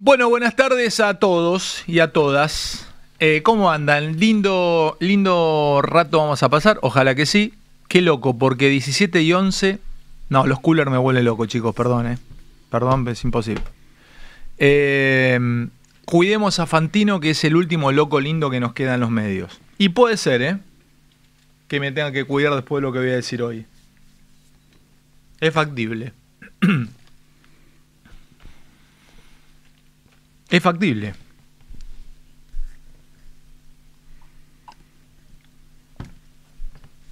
Bueno, buenas tardes a todos y a todas. Eh, ¿Cómo andan? Lindo, lindo rato vamos a pasar, ojalá que sí. Qué loco, porque 17 y 11... No, los coolers me vuelven loco, chicos, perdón, eh. Perdón, es imposible. Eh, cuidemos a Fantino, que es el último loco lindo que nos queda en los medios. Y puede ser, ¿eh? Que me tenga que cuidar después de lo que voy a decir hoy. Es factible. Es factible.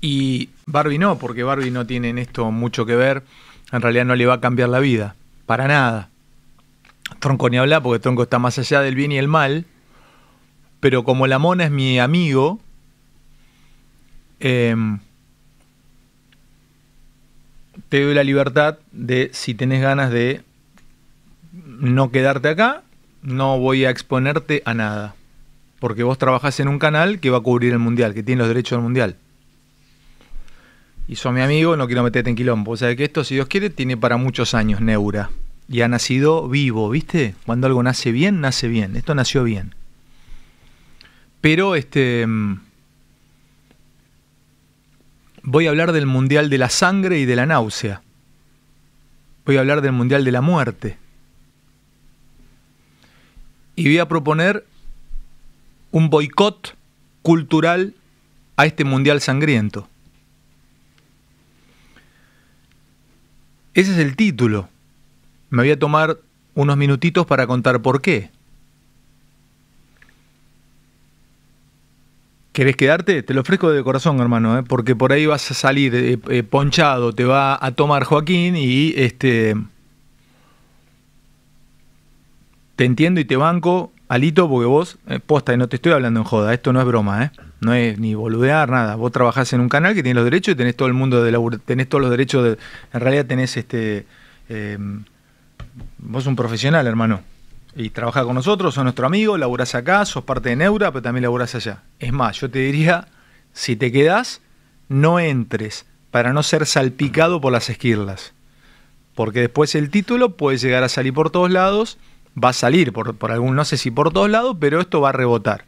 Y Barbie no, porque Barbie no tiene en esto mucho que ver. En realidad no le va a cambiar la vida. Para nada. Tronco ni habla porque Tronco está más allá del bien y el mal. Pero como la mona es mi amigo, em, te doy la libertad de, si tenés ganas de no quedarte acá, no voy a exponerte a nada. Porque vos trabajás en un canal que va a cubrir el mundial, que tiene los derechos del mundial. Y sos mi amigo, no quiero meterte en quilombo. O sea que esto, si Dios quiere, tiene para muchos años Neura. Y ha nacido vivo, ¿viste? Cuando algo nace bien, nace bien. Esto nació bien. Pero este. Mm, voy a hablar del mundial de la sangre y de la náusea. Voy a hablar del mundial de la muerte y voy a proponer un boicot cultural a este mundial sangriento. Ese es el título. Me voy a tomar unos minutitos para contar por qué. ¿Querés quedarte? Te lo ofrezco de corazón, hermano, ¿eh? porque por ahí vas a salir eh, eh, ponchado, te va a tomar Joaquín y este te entiendo y te banco, Alito, porque vos, eh, posta, y no te estoy hablando en joda, esto no es broma, ¿eh? No es ni boludear, nada. Vos trabajás en un canal que tiene los derechos y tenés todo el mundo de la tenés todos los derechos de, En realidad tenés este. Em, vos sos un profesional, hermano. Y trabajás con nosotros, sos nuestro amigo, laburás acá, sos parte de Neura, pero también laburás allá. Es más, yo te diría, si te quedás, no entres para no ser salpicado por las esquirlas. Porque después el título puede llegar a salir por todos lados va a salir por, por algún, no sé si por todos lados, pero esto va a rebotar.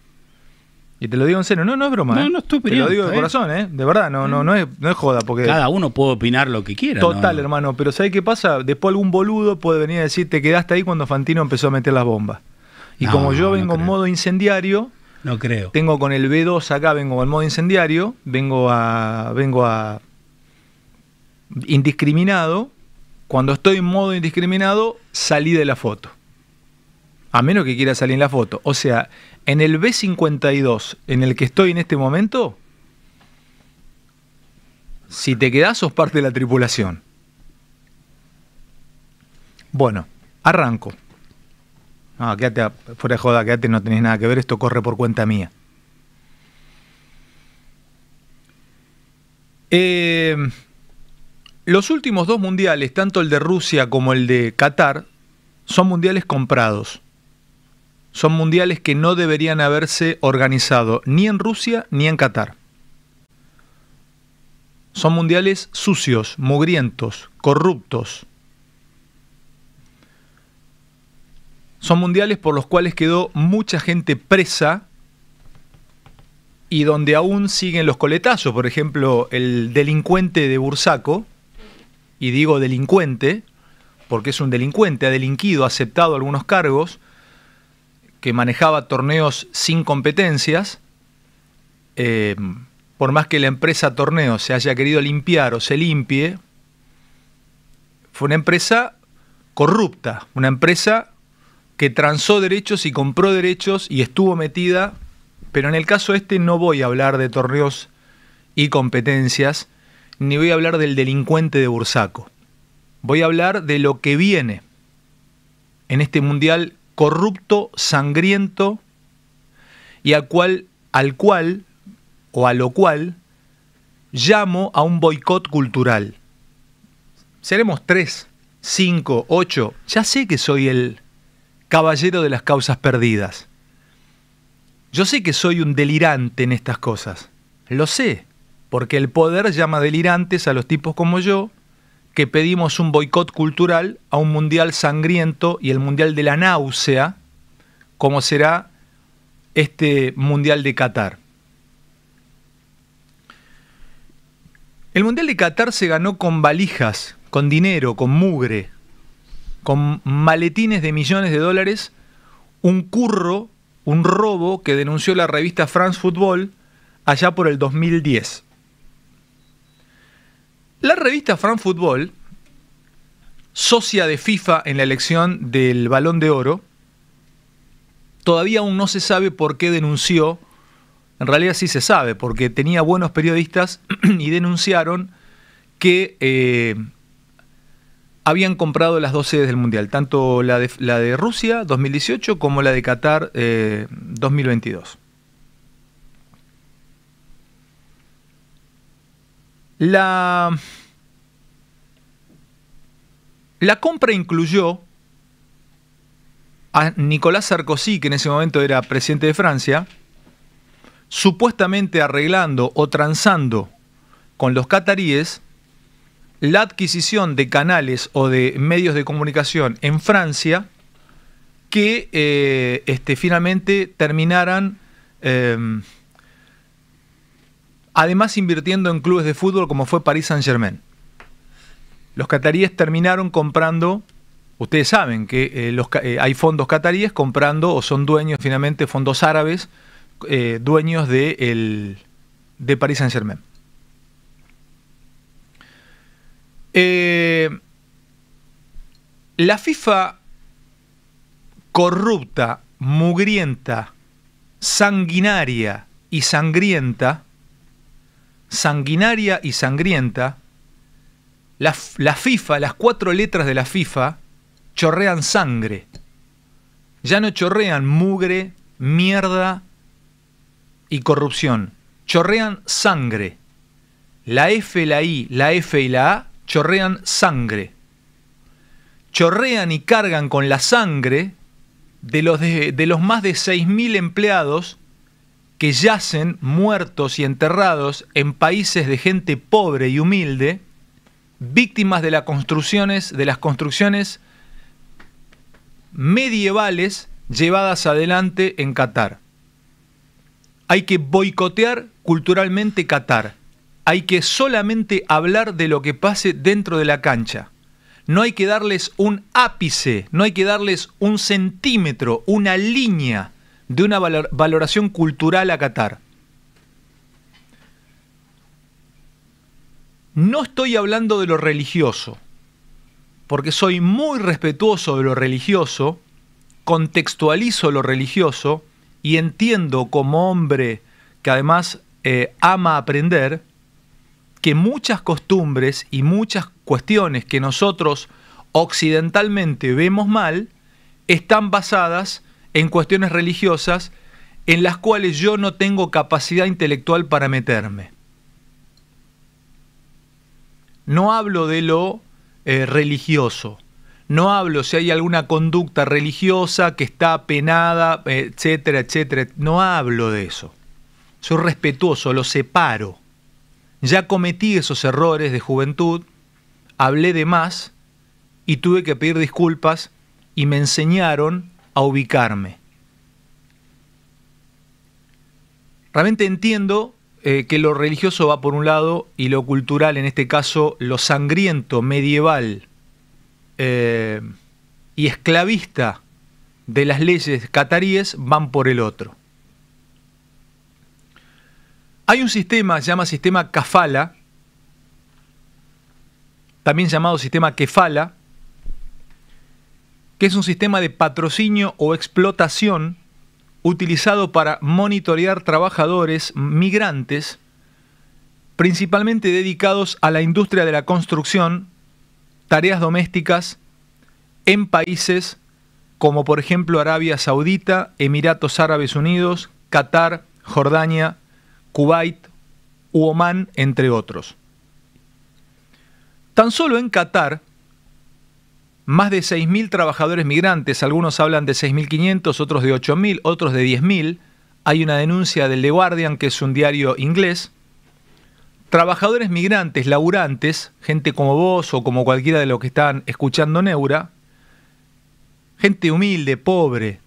Y te lo digo en serio, no, no es broma. No, ¿eh? no es Te lo digo de corazón, ¿eh? De verdad, no, no, no, es, no es joda. Porque Cada uno puede opinar lo que quiera. Total, hermano, pero ¿sabes qué pasa? Después algún boludo puede venir a decir, te quedaste ahí cuando Fantino empezó a meter las bombas. Y como yo vengo en modo incendiario, no creo. Tengo con el B2 acá, vengo en modo incendiario, vengo a. vengo a. indiscriminado. Cuando estoy en modo indiscriminado, salí de la foto. A menos que quiera salir en la foto. O sea, en el B52 en el que estoy en este momento, si te quedás sos parte de la tripulación. Bueno, arranco. No, quédate fuera de joda, quédate, no tenés nada que ver, esto corre por cuenta mía. Eh, los últimos dos mundiales, tanto el de Rusia como el de Qatar, son mundiales comprados son mundiales que no deberían haberse organizado ni en Rusia ni en Qatar. Son mundiales sucios, mugrientos, corruptos. Son mundiales por los cuales quedó mucha gente presa y donde aún siguen los coletazos. Por ejemplo, el delincuente de Bursaco, y digo delincuente porque es un delincuente, ha delinquido, ha aceptado algunos cargos, que manejaba torneos sin competencias, eh, por más que la empresa torneo se haya querido limpiar o se limpie, fue una empresa corrupta, una empresa que transó derechos y compró derechos y estuvo metida, pero en el caso este no voy a hablar de torneos y competencias, ni voy a hablar del delincuente de Bursaco. Voy a hablar de lo que viene en este Mundial corrupto, sangriento, y al cual, al cual o a lo cual llamo a un boicot cultural. Seremos tres, cinco, ocho. Ya sé que soy el caballero de las causas perdidas. Yo sé que soy un delirante en estas cosas. Lo sé, porque el poder llama delirantes a los tipos como yo que pedimos un boicot cultural a un mundial sangriento y el mundial de la náusea, como será este mundial de Qatar. El mundial de Qatar se ganó con valijas, con dinero, con mugre, con maletines de millones de dólares, un curro, un robo que denunció la revista France Football allá por el 2010. La revista Frank Football, socia de FIFA en la elección del Balón de Oro, todavía aún no se sabe por qué denunció, en realidad sí se sabe, porque tenía buenos periodistas y denunciaron que eh, habían comprado las dos sedes del Mundial, tanto la de, la de Rusia 2018 como la de Qatar 2022. Eh, La, la compra incluyó a Nicolás Sarkozy, que en ese momento era presidente de Francia, supuestamente arreglando o transando con los cataríes la adquisición de canales o de medios de comunicación en Francia que eh, este, finalmente terminaran em, además invirtiendo en clubes de fútbol como fue Paris Saint-Germain. Los cataríes terminaron comprando, ustedes saben que eh, eh, hay fondos cataríes comprando o son dueños finalmente fondos árabes, eh, dueños de, el, de Paris Saint-Germain. la FIFA corrupta, mugrienta, sanguinaria y sangrienta sanguinaria y sangrienta, la, FIFA, las cuatro letras de la FIFA, chorrean sangre. Ya no chorrean mugre, mierda y corrupción. Chorrean sangre. La F, la I, la F y la A chorrean sangre. Chorrean y cargan con la sangre de los, de los más de 6.000 empleados que yacen muertos y enterrados en países de gente pobre y humilde, víctimas de, las construcciones, de las construcciones medievales llevadas adelante en Qatar. Hay que boicotear culturalmente Qatar. Hay que solamente hablar de lo que pase dentro de la cancha. No hay que darles un ápice, no hay que darles un centímetro, una línea de una valoración cultural a Qatar. No estoy hablando de lo religioso, porque soy muy respetuoso de lo religioso, contextualizo lo religioso y entiendo como hombre que además eh, ama aprender, que muchas costumbres y muchas cuestiones que nosotros occidentalmente vemos mal están basadas en cuestiones religiosas en las cuales yo no tengo capacidad intelectual para meterme. No hablo de lo eh, religioso, no hablo si hay alguna conducta religiosa que está penada, etcétera, etcétera, no hablo de eso. Soy respetuoso, lo separo. Ya cometí esos errores de juventud, hablé de más y tuve que pedir disculpas y me enseñaron a ubicarme. Realmente entiendo eh, que lo religioso va por un lado y lo cultural, en este caso, lo sangriento, medieval eh, y esclavista de las leyes cataríes van por el otro. Hay un sistema, se llama sistema kafala, también llamado sistema kefala, que es un sistema de patrocinio o explotación utilizado para monitorear trabajadores migrantes, principalmente dedicados a la industria de la construcción, tareas domésticas, en países como por ejemplo Arabia Saudita, Emiratos Árabes Unidos, Qatar, Jordania, Kuwait Uomán, entre otros. Tan solo en Qatar, más de 6.000 trabajadores migrantes, algunos hablan de 6.500, otros de 8.000, otros de 10.000. Hay una denuncia del The Guardian, que es un diario inglés. Trabajadores migrantes, laburantes, gente como vos o como cualquiera de los que están escuchando Neura, gente humilde, pobre,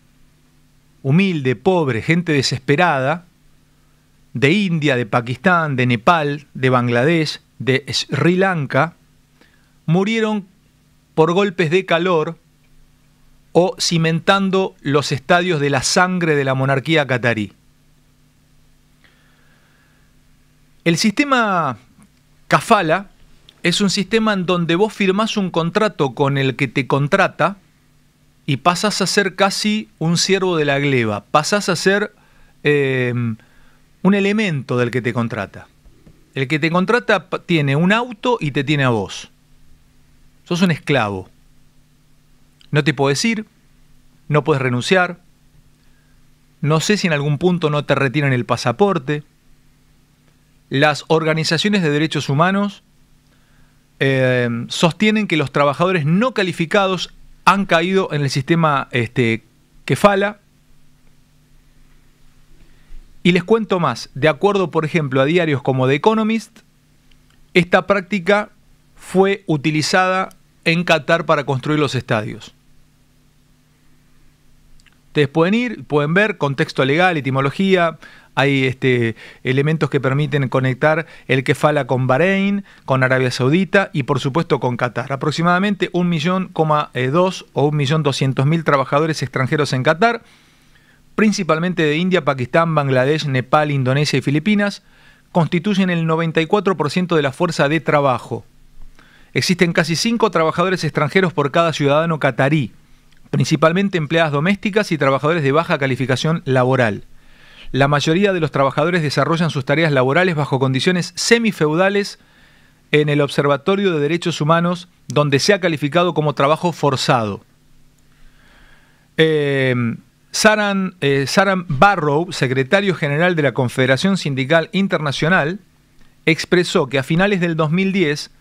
humilde, pobre, gente desesperada, de India, de Pakistán, de Nepal, de Bangladesh, de Sri Lanka, murieron por golpes de calor o cimentando los estadios de la sangre de la monarquía catarí. El sistema kafala es un sistema en donde vos firmás un contrato con el que te contrata y pasas a ser casi un siervo de la gleba, pasas a ser eh, un elemento del que te contrata. El que te contrata tiene un auto y te tiene a vos. Sos un esclavo. No te puedes ir, no puedes renunciar, no sé si en algún punto no te retiran el pasaporte. Las organizaciones de derechos humanos eh, sostienen que los trabajadores no calificados han caído en el sistema este, fala. Y les cuento más, de acuerdo por ejemplo a diarios como The Economist, esta práctica fue utilizada en Qatar para construir los estadios. Ustedes pueden ir, pueden ver contexto legal, etimología, hay este, elementos que permiten conectar el que fala con Bahrein, con Arabia Saudita y por supuesto con Qatar. Aproximadamente 1.2 eh, o 1.200.000 trabajadores extranjeros en Qatar, principalmente de India, Pakistán, Bangladesh, Nepal, Indonesia y Filipinas, constituyen el 94% de la fuerza de trabajo. Existen casi cinco trabajadores extranjeros por cada ciudadano catarí, principalmente empleadas domésticas y trabajadores de baja calificación laboral. La mayoría de los trabajadores desarrollan sus tareas laborales bajo condiciones semifeudales en el Observatorio de Derechos Humanos, donde se ha calificado como trabajo forzado. Eh, Saran eh, Barrow, secretario general de la Confederación Sindical Internacional, expresó que a finales del 2010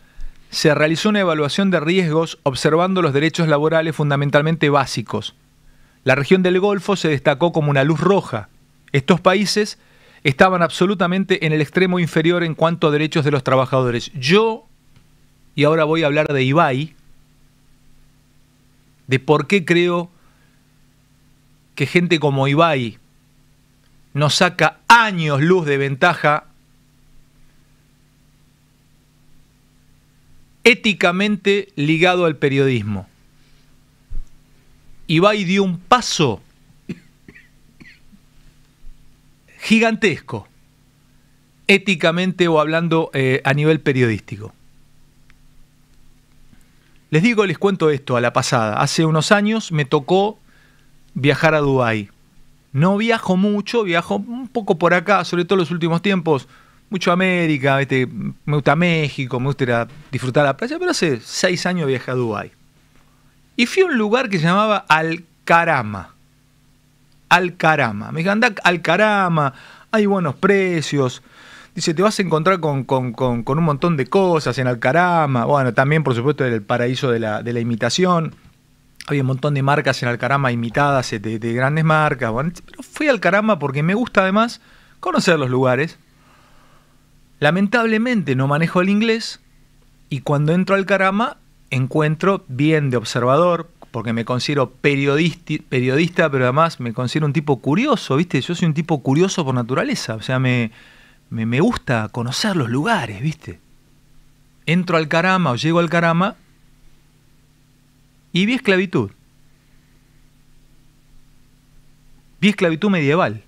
se realizó una evaluación de riesgos observando los derechos laborales fundamentalmente básicos. La región del Golfo se destacó como una luz roja. Estos países estaban absolutamente en el extremo inferior en cuanto a derechos de los trabajadores. Yo, y ahora voy a hablar de Ibai, de por qué creo que gente como Ibai nos saca años luz de ventaja éticamente ligado al periodismo. Y va y dio un paso gigantesco, éticamente o hablando eh, a nivel periodístico. Les digo, les cuento esto a la pasada. Hace unos años me tocó viajar a Dubái. No viajo mucho, viajo un poco por acá, sobre todo en los últimos tiempos, mucho América, este, me gusta México, me gusta ir a disfrutar la playa, pero hace seis años viajé a Dubái. Y fui a un lugar que se llamaba Alcarama. Alcarama. Me dijeron, anda Alcarama, hay buenos precios. Dice, te vas a encontrar con, con, con, un montón de cosas en Alcarama. Bueno, también, por supuesto, el paraíso de la, imitación. Había un montón de marcas en Alcarama imitadas este, de, grandes marcas. pero fui a Alcarama porque me gusta además conocer los lugares Lamentablemente no manejo el inglés y cuando entro al Carama encuentro bien de observador, porque me considero periodista, pero además me considero un tipo curioso, ¿viste? Yo soy un tipo curioso por naturaleza, o sea, me, me, me gusta conocer los lugares, ¿viste? Entro al Carama o llego al Carama y vi esclavitud. Vi esclavitud medieval.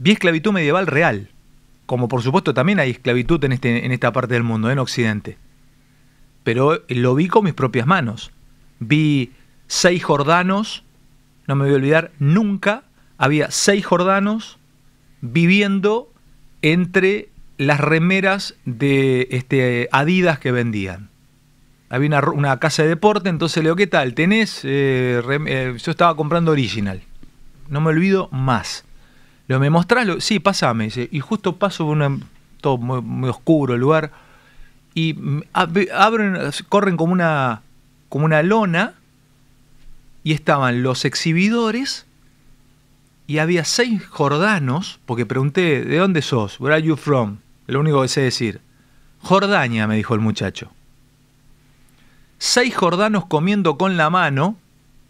vi esclavitud medieval real, como por supuesto también hay esclavitud en, este, en esta parte del mundo, en Occidente. Pero eh, lo vi con mis propias manos. Vi seis jordanos, no me voy a olvidar, nunca había seis jordanos viviendo entre las remeras de este, Adidas que vendían. Había una, casa de deporte, entonces le digo, ¿qué tal? ¿Tenés? Eh, eh, yo estaba comprando original. No me olvido más. Lo me mostrás, sí, pasame, Y justo paso por un todo muy, oscuro oscuro lugar y abren, corren como una, como una lona y estaban los exhibidores y había seis jordanos, porque pregunté, ¿de dónde sos? ¿Where are you from? Lo único que sé decir. Jordania, me dijo el muchacho. Seis jordanos comiendo con la mano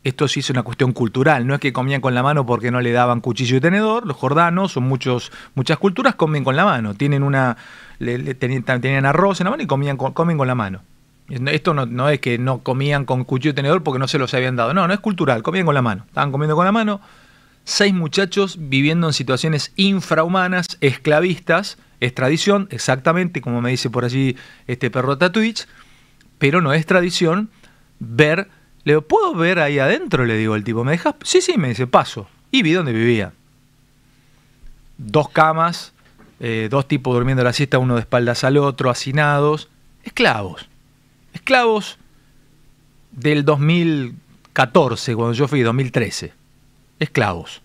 esto sí es una cuestión cultural, no es que comían con la mano porque no le daban cuchillo y tenedor, los jordanos son muchos, muchas culturas comen con la mano, tienen una, tenían, arroz en la mano y comían comen con la mano. Esto no, es que no comían con cuchillo y tenedor porque no se los habían dado, no, no es cultural, comían con la mano, estaban comiendo con la mano, seis muchachos viviendo en situaciones infrahumanas, esclavistas, es tradición, exactamente como me dice por allí este perro Twitch, pero no es tradición ver le ¿puedo ver ahí adentro? Le digo al tipo, ¿me dejas? Sí, sí, me dice, paso. Y vi dónde vivía. Dos camas, eh, dos tipos durmiendo la siesta, uno de espaldas al otro, hacinados. Esclavos. Esclavos del 2014, cuando yo fui, 2013. Esclavos.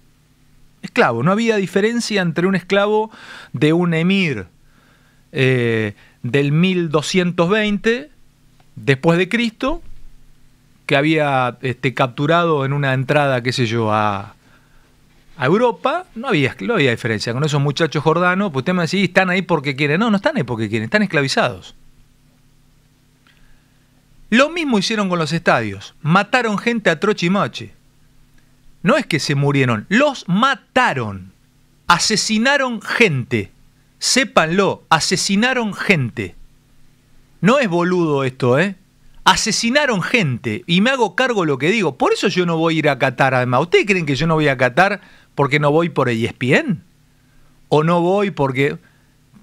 Esclavos. No había diferencia entre un esclavo de un emir eh, del 1220 después de Cristo que había este, capturado en una entrada, qué sé yo, a, Europa, no había, no diferencia. Con esos muchachos jordanos, pues usted me decía, están ahí porque quieren. No, no están ahí porque quieren, están esclavizados. Lo mismo hicieron con los estadios. Mataron gente a trochimache. No es que se murieron, los mataron. Asesinaron gente. Sépanlo, asesinaron gente. No es boludo esto, ¿eh? asesinaron gente y me hago cargo de lo que digo. Por eso yo no voy a ir a Qatar, además. ¿Ustedes creen que yo no voy a Qatar porque no voy por el ESPN? ¿O no voy porque...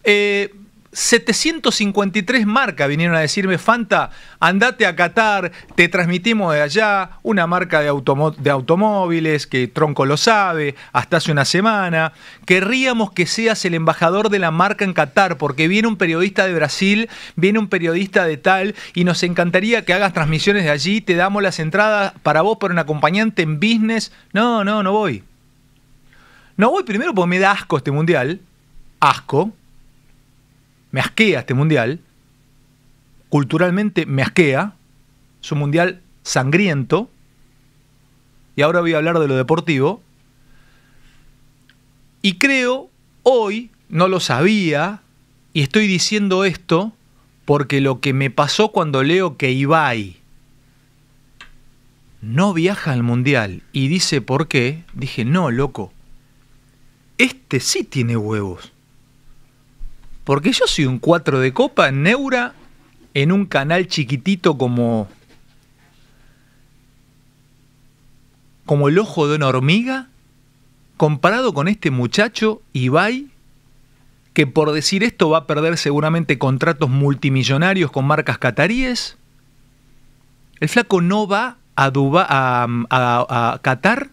Eh, 753 marcas vinieron a decirme, Fanta, andate a Qatar, te transmitimos de allá, una marca de, automóviles, que Tronco lo sabe, hasta hace una semana. Querríamos que seas el embajador de la marca en Qatar, porque viene un periodista de Brasil, viene un periodista de tal, y nos encantaría que hagas transmisiones de allí, te damos las entradas para vos, para un acompañante en business. No, no, no voy. No voy primero porque me da asco este mundial. Asco me asquea este mundial, culturalmente me asquea, es un mundial sangriento, y ahora voy a hablar de lo deportivo, y creo hoy, no lo sabía, y estoy diciendo esto porque lo que me pasó cuando leo que Ibai no viaja al mundial y dice por qué, dije, no, loco, este sí tiene huevos. Porque yo soy un 4 de copa en Neura, en un canal chiquitito como. como el ojo de una hormiga, comparado con este muchacho, Ibai, que por decir esto va a perder seguramente contratos multimillonarios con marcas cataríes. El flaco no va a, a, a Qatar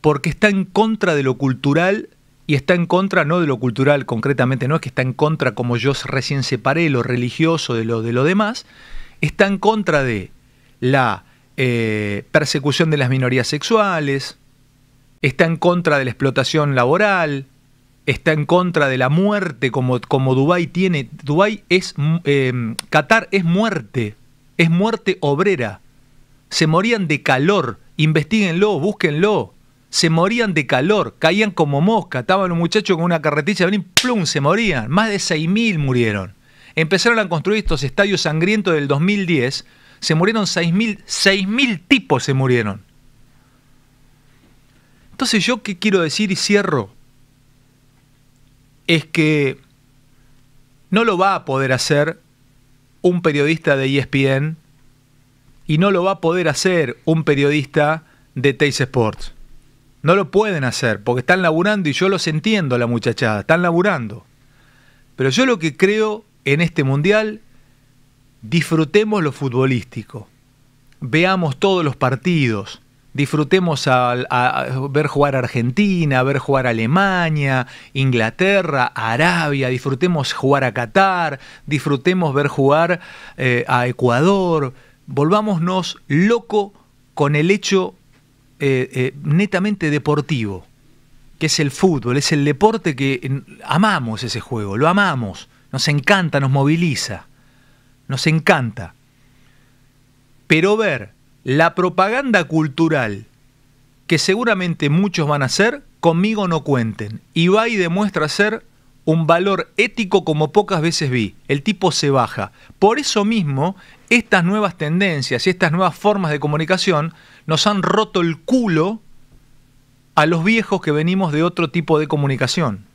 porque está en contra de lo cultural y está en contra no de lo cultural concretamente, no es que está en contra como yo recién separé lo religioso de lo de lo demás, está en contra de la eh, persecución de las minorías sexuales, está en contra de la explotación laboral, está en contra de la muerte como, como Dubái tiene. Dubái es, eh, Qatar es muerte, es muerte obrera. Se morían de calor, investiguenlo, búsquenlo se morían de calor, caían como mosca, estaban un muchacho con una carretilla, y plum, se morían, más de 6.000 murieron. Empezaron a construir estos estadios sangrientos del 2010, se murieron 6.000, 6.000 tipos se murieron. Entonces yo qué quiero decir y cierro, es que no lo va a poder hacer un periodista de ESPN y no lo va a poder hacer un periodista de Tays Sports no lo pueden hacer porque están laburando y yo los entiendo la muchachada, están laburando. Pero yo lo que creo en este mundial, disfrutemos lo futbolístico, veamos todos los partidos, disfrutemos a, a, ver jugar Argentina, ver jugar Alemania, Inglaterra, Arabia, disfrutemos jugar a Qatar, disfrutemos ver jugar eh, a Ecuador, volvámonos loco con el hecho eh, eh, netamente deportivo, que es el fútbol, es el deporte que amamos ese juego, lo amamos, nos encanta, nos moviliza, nos encanta. Pero ver la propaganda cultural que seguramente muchos van a hacer, conmigo no cuenten. Y va y demuestra ser un valor ético como pocas veces vi. El tipo se baja. Por eso mismo estas nuevas tendencias y estas nuevas formas de comunicación nos han roto el culo a los viejos que venimos de otro tipo de comunicación.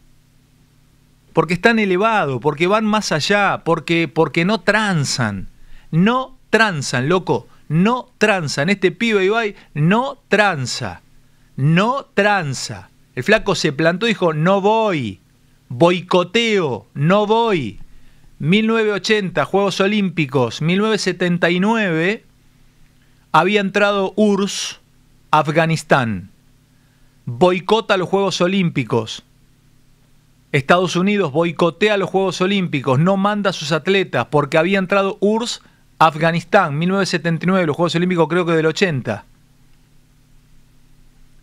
Porque están elevados, porque van más allá, porque, porque no tranzan. No tranzan, loco. No tranzan. Este pibe Ibai no tranza. No tranza. El flaco se plantó y dijo, no voy. Boicoteo, no voy. 1980, Juegos Olímpicos, 1979, había entrado URSS, Afganistán. Boicota los Juegos Olímpicos. Estados Unidos boicotea los Juegos Olímpicos, no manda a sus atletas porque había entrado URSS, Afganistán, 1979, los Juegos Olímpicos creo que del 80,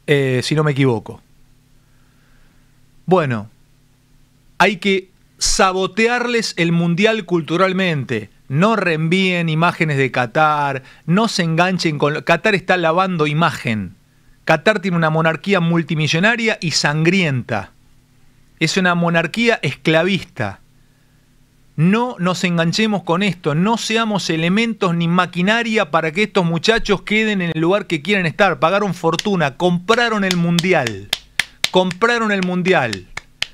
eh, si no me equivoco. Bueno, hay que sabotearles el mundial culturalmente. No reenvíen imágenes de Qatar, no se enganchen con... Qatar está lavando imagen. Qatar tiene una monarquía multimillonaria y sangrienta. Es una monarquía esclavista. No nos enganchemos con esto, no seamos elementos ni maquinaria para que estos muchachos queden en el lugar que quieren estar. Pagaron fortuna, compraron el mundial. Compraron el mundial.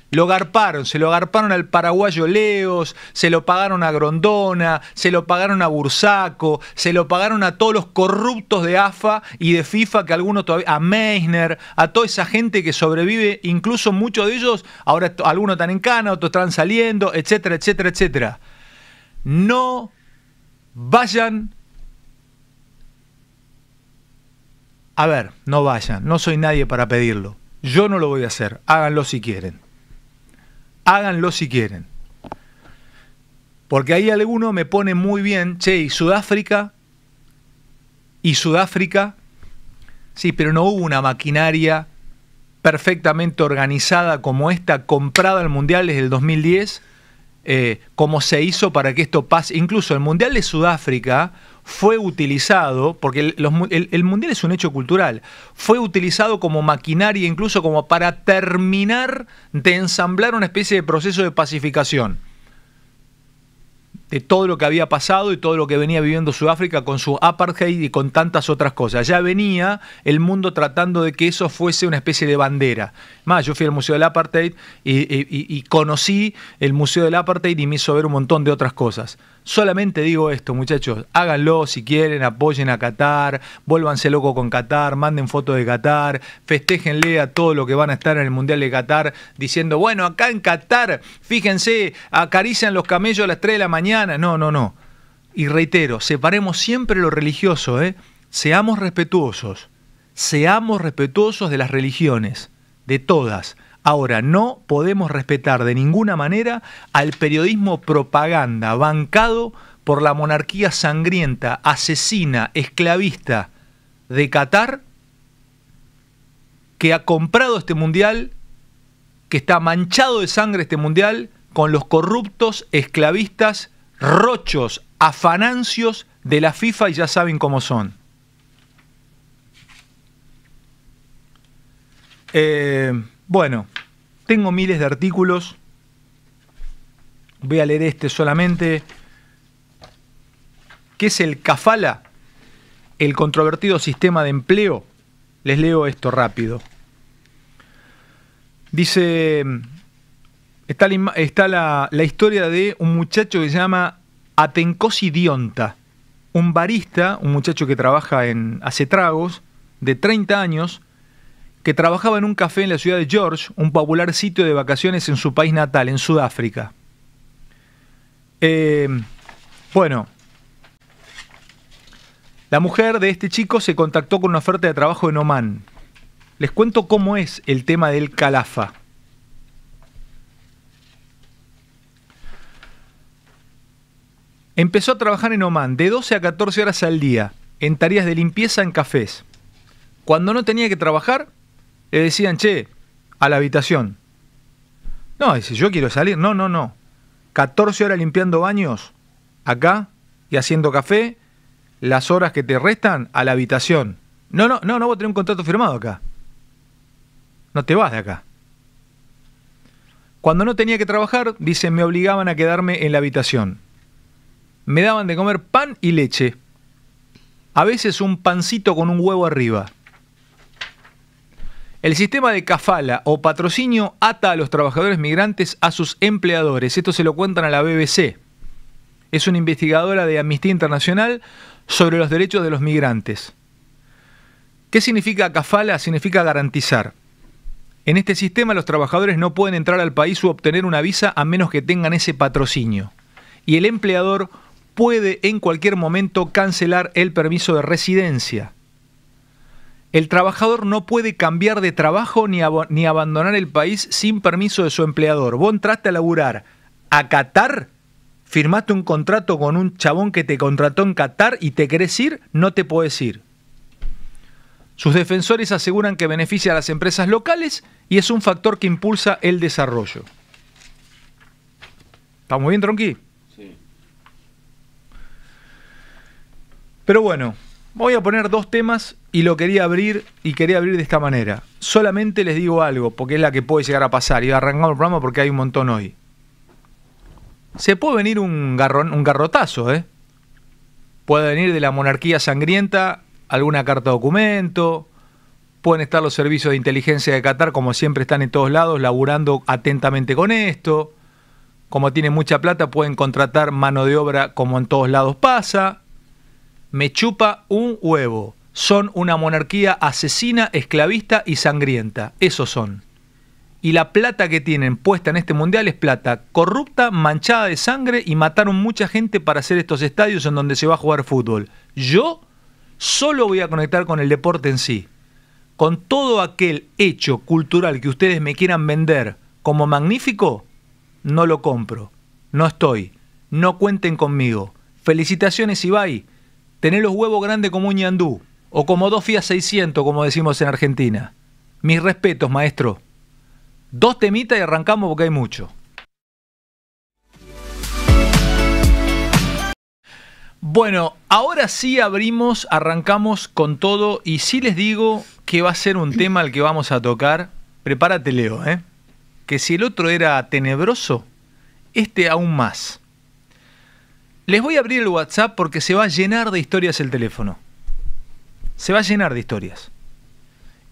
Lo garparon, se lo agarparon al paraguayo Leos, se lo pagaron a Grondona, se lo pagaron a Bursaco, se lo pagaron a todos los corruptos de AFA y de FIFA, que algunos todavía, a Meisner, a toda esa gente que sobrevive, incluso muchos de ellos, ahora algunos están en cana, otros están saliendo, etcétera, etcétera, etcétera. No vayan a ver, no vayan, no soy nadie para pedirlo. Yo no lo voy a hacer, háganlo si quieren háganlo si quieren. Porque ahí alguno me pone muy bien, che, y Sudáfrica, y Sudáfrica, sí, pero no hubo una maquinaria perfectamente organizada como esta, comprada al Mundial desde el 2010, eh, como se hizo para que esto pase. Incluso el Mundial de Sudáfrica fue utilizado, porque el, Mundial es un hecho cultural, fue utilizado como maquinaria, incluso como para terminar de ensamblar una especie de proceso de pacificación de todo lo que había pasado y todo lo que venía viviendo Sudáfrica con su apartheid y con tantas otras cosas. Ya venía el mundo tratando de que eso fuese una especie de bandera. Más, yo fui al Museo del Apartheid y, y conocí el Museo del Apartheid y me hizo ver un montón de otras cosas. Solamente digo esto, muchachos, háganlo si quieren, apoyen a Qatar, vuélvanse loco con Qatar, manden fotos de Qatar, festéjenle a todo lo que van a estar en el Mundial de Qatar diciendo, bueno, acá en Qatar, fíjense, acarician los camellos a las 3 de la mañana. No, no, no. Y reitero, separemos siempre lo religioso, ¿eh? Seamos respetuosos, seamos respetuosos de las religiones, de todas Ahora, no podemos respetar de ninguna manera al periodismo propaganda bancado por la monarquía sangrienta, asesina, esclavista de Qatar, que ha comprado este mundial, que está manchado de sangre este mundial, con los corruptos, esclavistas, rochos, afanancios de la FIFA y ya saben cómo son. Eh, bueno, tengo miles de artículos. Voy a leer este solamente, ¿Qué es el Cafala, el controvertido sistema de empleo. Les leo esto rápido. Dice, está, la, historia de un muchacho que se llama Atencosidionta, un barista, un muchacho que trabaja en hace tragos, de 30 años, que trabajaba en un café en la ciudad de George, un popular sitio de vacaciones en su país natal, en Sudáfrica. Eh, bueno, la mujer de este chico se contactó con una oferta de trabajo en Oman. Les cuento cómo es el tema del calafa. Empezó a trabajar en Oman de 12 a 14 horas al día, en tareas de limpieza en cafés. Cuando no tenía que trabajar, le decían, che, a la habitación. No, dice, yo quiero salir. No, no, no. 14 horas limpiando baños acá y haciendo café, las horas que te restan a la habitación. No, no, no, no voy a tener un contrato firmado acá. No te vas de acá. Cuando no tenía que trabajar, dicen, me obligaban a quedarme en la habitación. Me daban de comer pan y leche. A veces un pancito con un huevo arriba. El sistema de cafala o patrocinio ata a los trabajadores migrantes a sus empleadores. Esto se lo cuentan a la BBC. Es una investigadora de Amnistía Internacional sobre los derechos de los migrantes. ¿Qué significa cafala? Significa garantizar. En este sistema los trabajadores no pueden entrar al país u obtener una visa a menos que tengan ese patrocinio. Y el empleador puede en cualquier momento cancelar el permiso de residencia. El trabajador no puede cambiar de trabajo ni, ni, abandonar el país sin permiso de su empleador. Vos entraste a laburar a Qatar, firmaste un contrato con un chabón que te contrató en Qatar y te querés ir, no te puedes ir. Sus defensores aseguran que beneficia a las empresas locales y es un factor que impulsa el desarrollo. ¿Estamos bien, Tronqui? Sí. Pero bueno, voy a poner dos temas y lo quería abrir y quería abrir de esta manera. Solamente les digo algo, porque es la que puede llegar a pasar. Y arrancamos el programa porque hay un montón hoy. Se puede venir un, un garrotazo, ¿eh? Puede venir de la monarquía sangrienta alguna carta documento. Pueden estar los servicios de inteligencia de Qatar, como siempre están en todos lados, laburando atentamente con esto. Como tienen mucha plata, pueden contratar mano de obra como en todos lados pasa. Me chupa un huevo son una monarquía asesina, esclavista y sangrienta. Eso son. Y la plata que tienen puesta en este mundial es plata corrupta, manchada de sangre y mataron mucha gente para hacer estos estadios en donde se va a jugar fútbol. Yo solo voy a conectar con el deporte en sí. Con todo aquel hecho cultural que ustedes me quieran vender como magnífico, no lo compro. No estoy. No cuenten conmigo. Felicitaciones, Ibai. Tener los huevos grandes como un ñandú o como dos Fiat 600, como decimos en Argentina. Mis respetos, maestro. Dos temitas y arrancamos porque hay mucho. Bueno, ahora sí abrimos, arrancamos con todo y sí les digo que va a ser un tema al que vamos a tocar. Prepárate, Leo, ¿eh? que si el otro era tenebroso, este aún más. Les voy a abrir el WhatsApp porque se va a llenar de historias el teléfono se va a llenar de historias.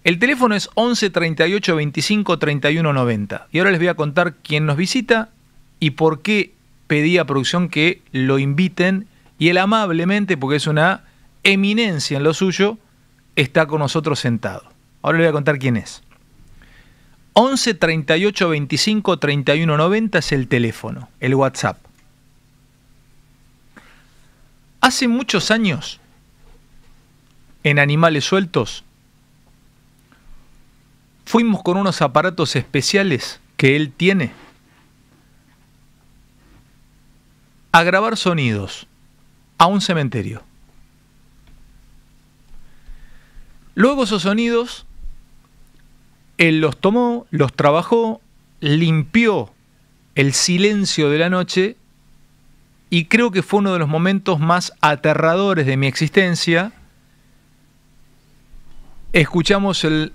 El teléfono es 11 38 25 31 90. Y ahora les voy a contar quién nos visita y por qué pedí a producción que lo inviten. Y él amablemente, porque es una eminencia en lo suyo, está con nosotros sentado. Ahora les voy a contar quién es. 11 38 25 31 90 es el teléfono, el WhatsApp. Hace muchos años en animales sueltos, fuimos con unos aparatos especiales que él tiene a grabar sonidos a un cementerio. Luego esos sonidos, él los tomó, los trabajó, limpió el silencio de la noche y creo que fue uno de los momentos más aterradores de mi existencia escuchamos el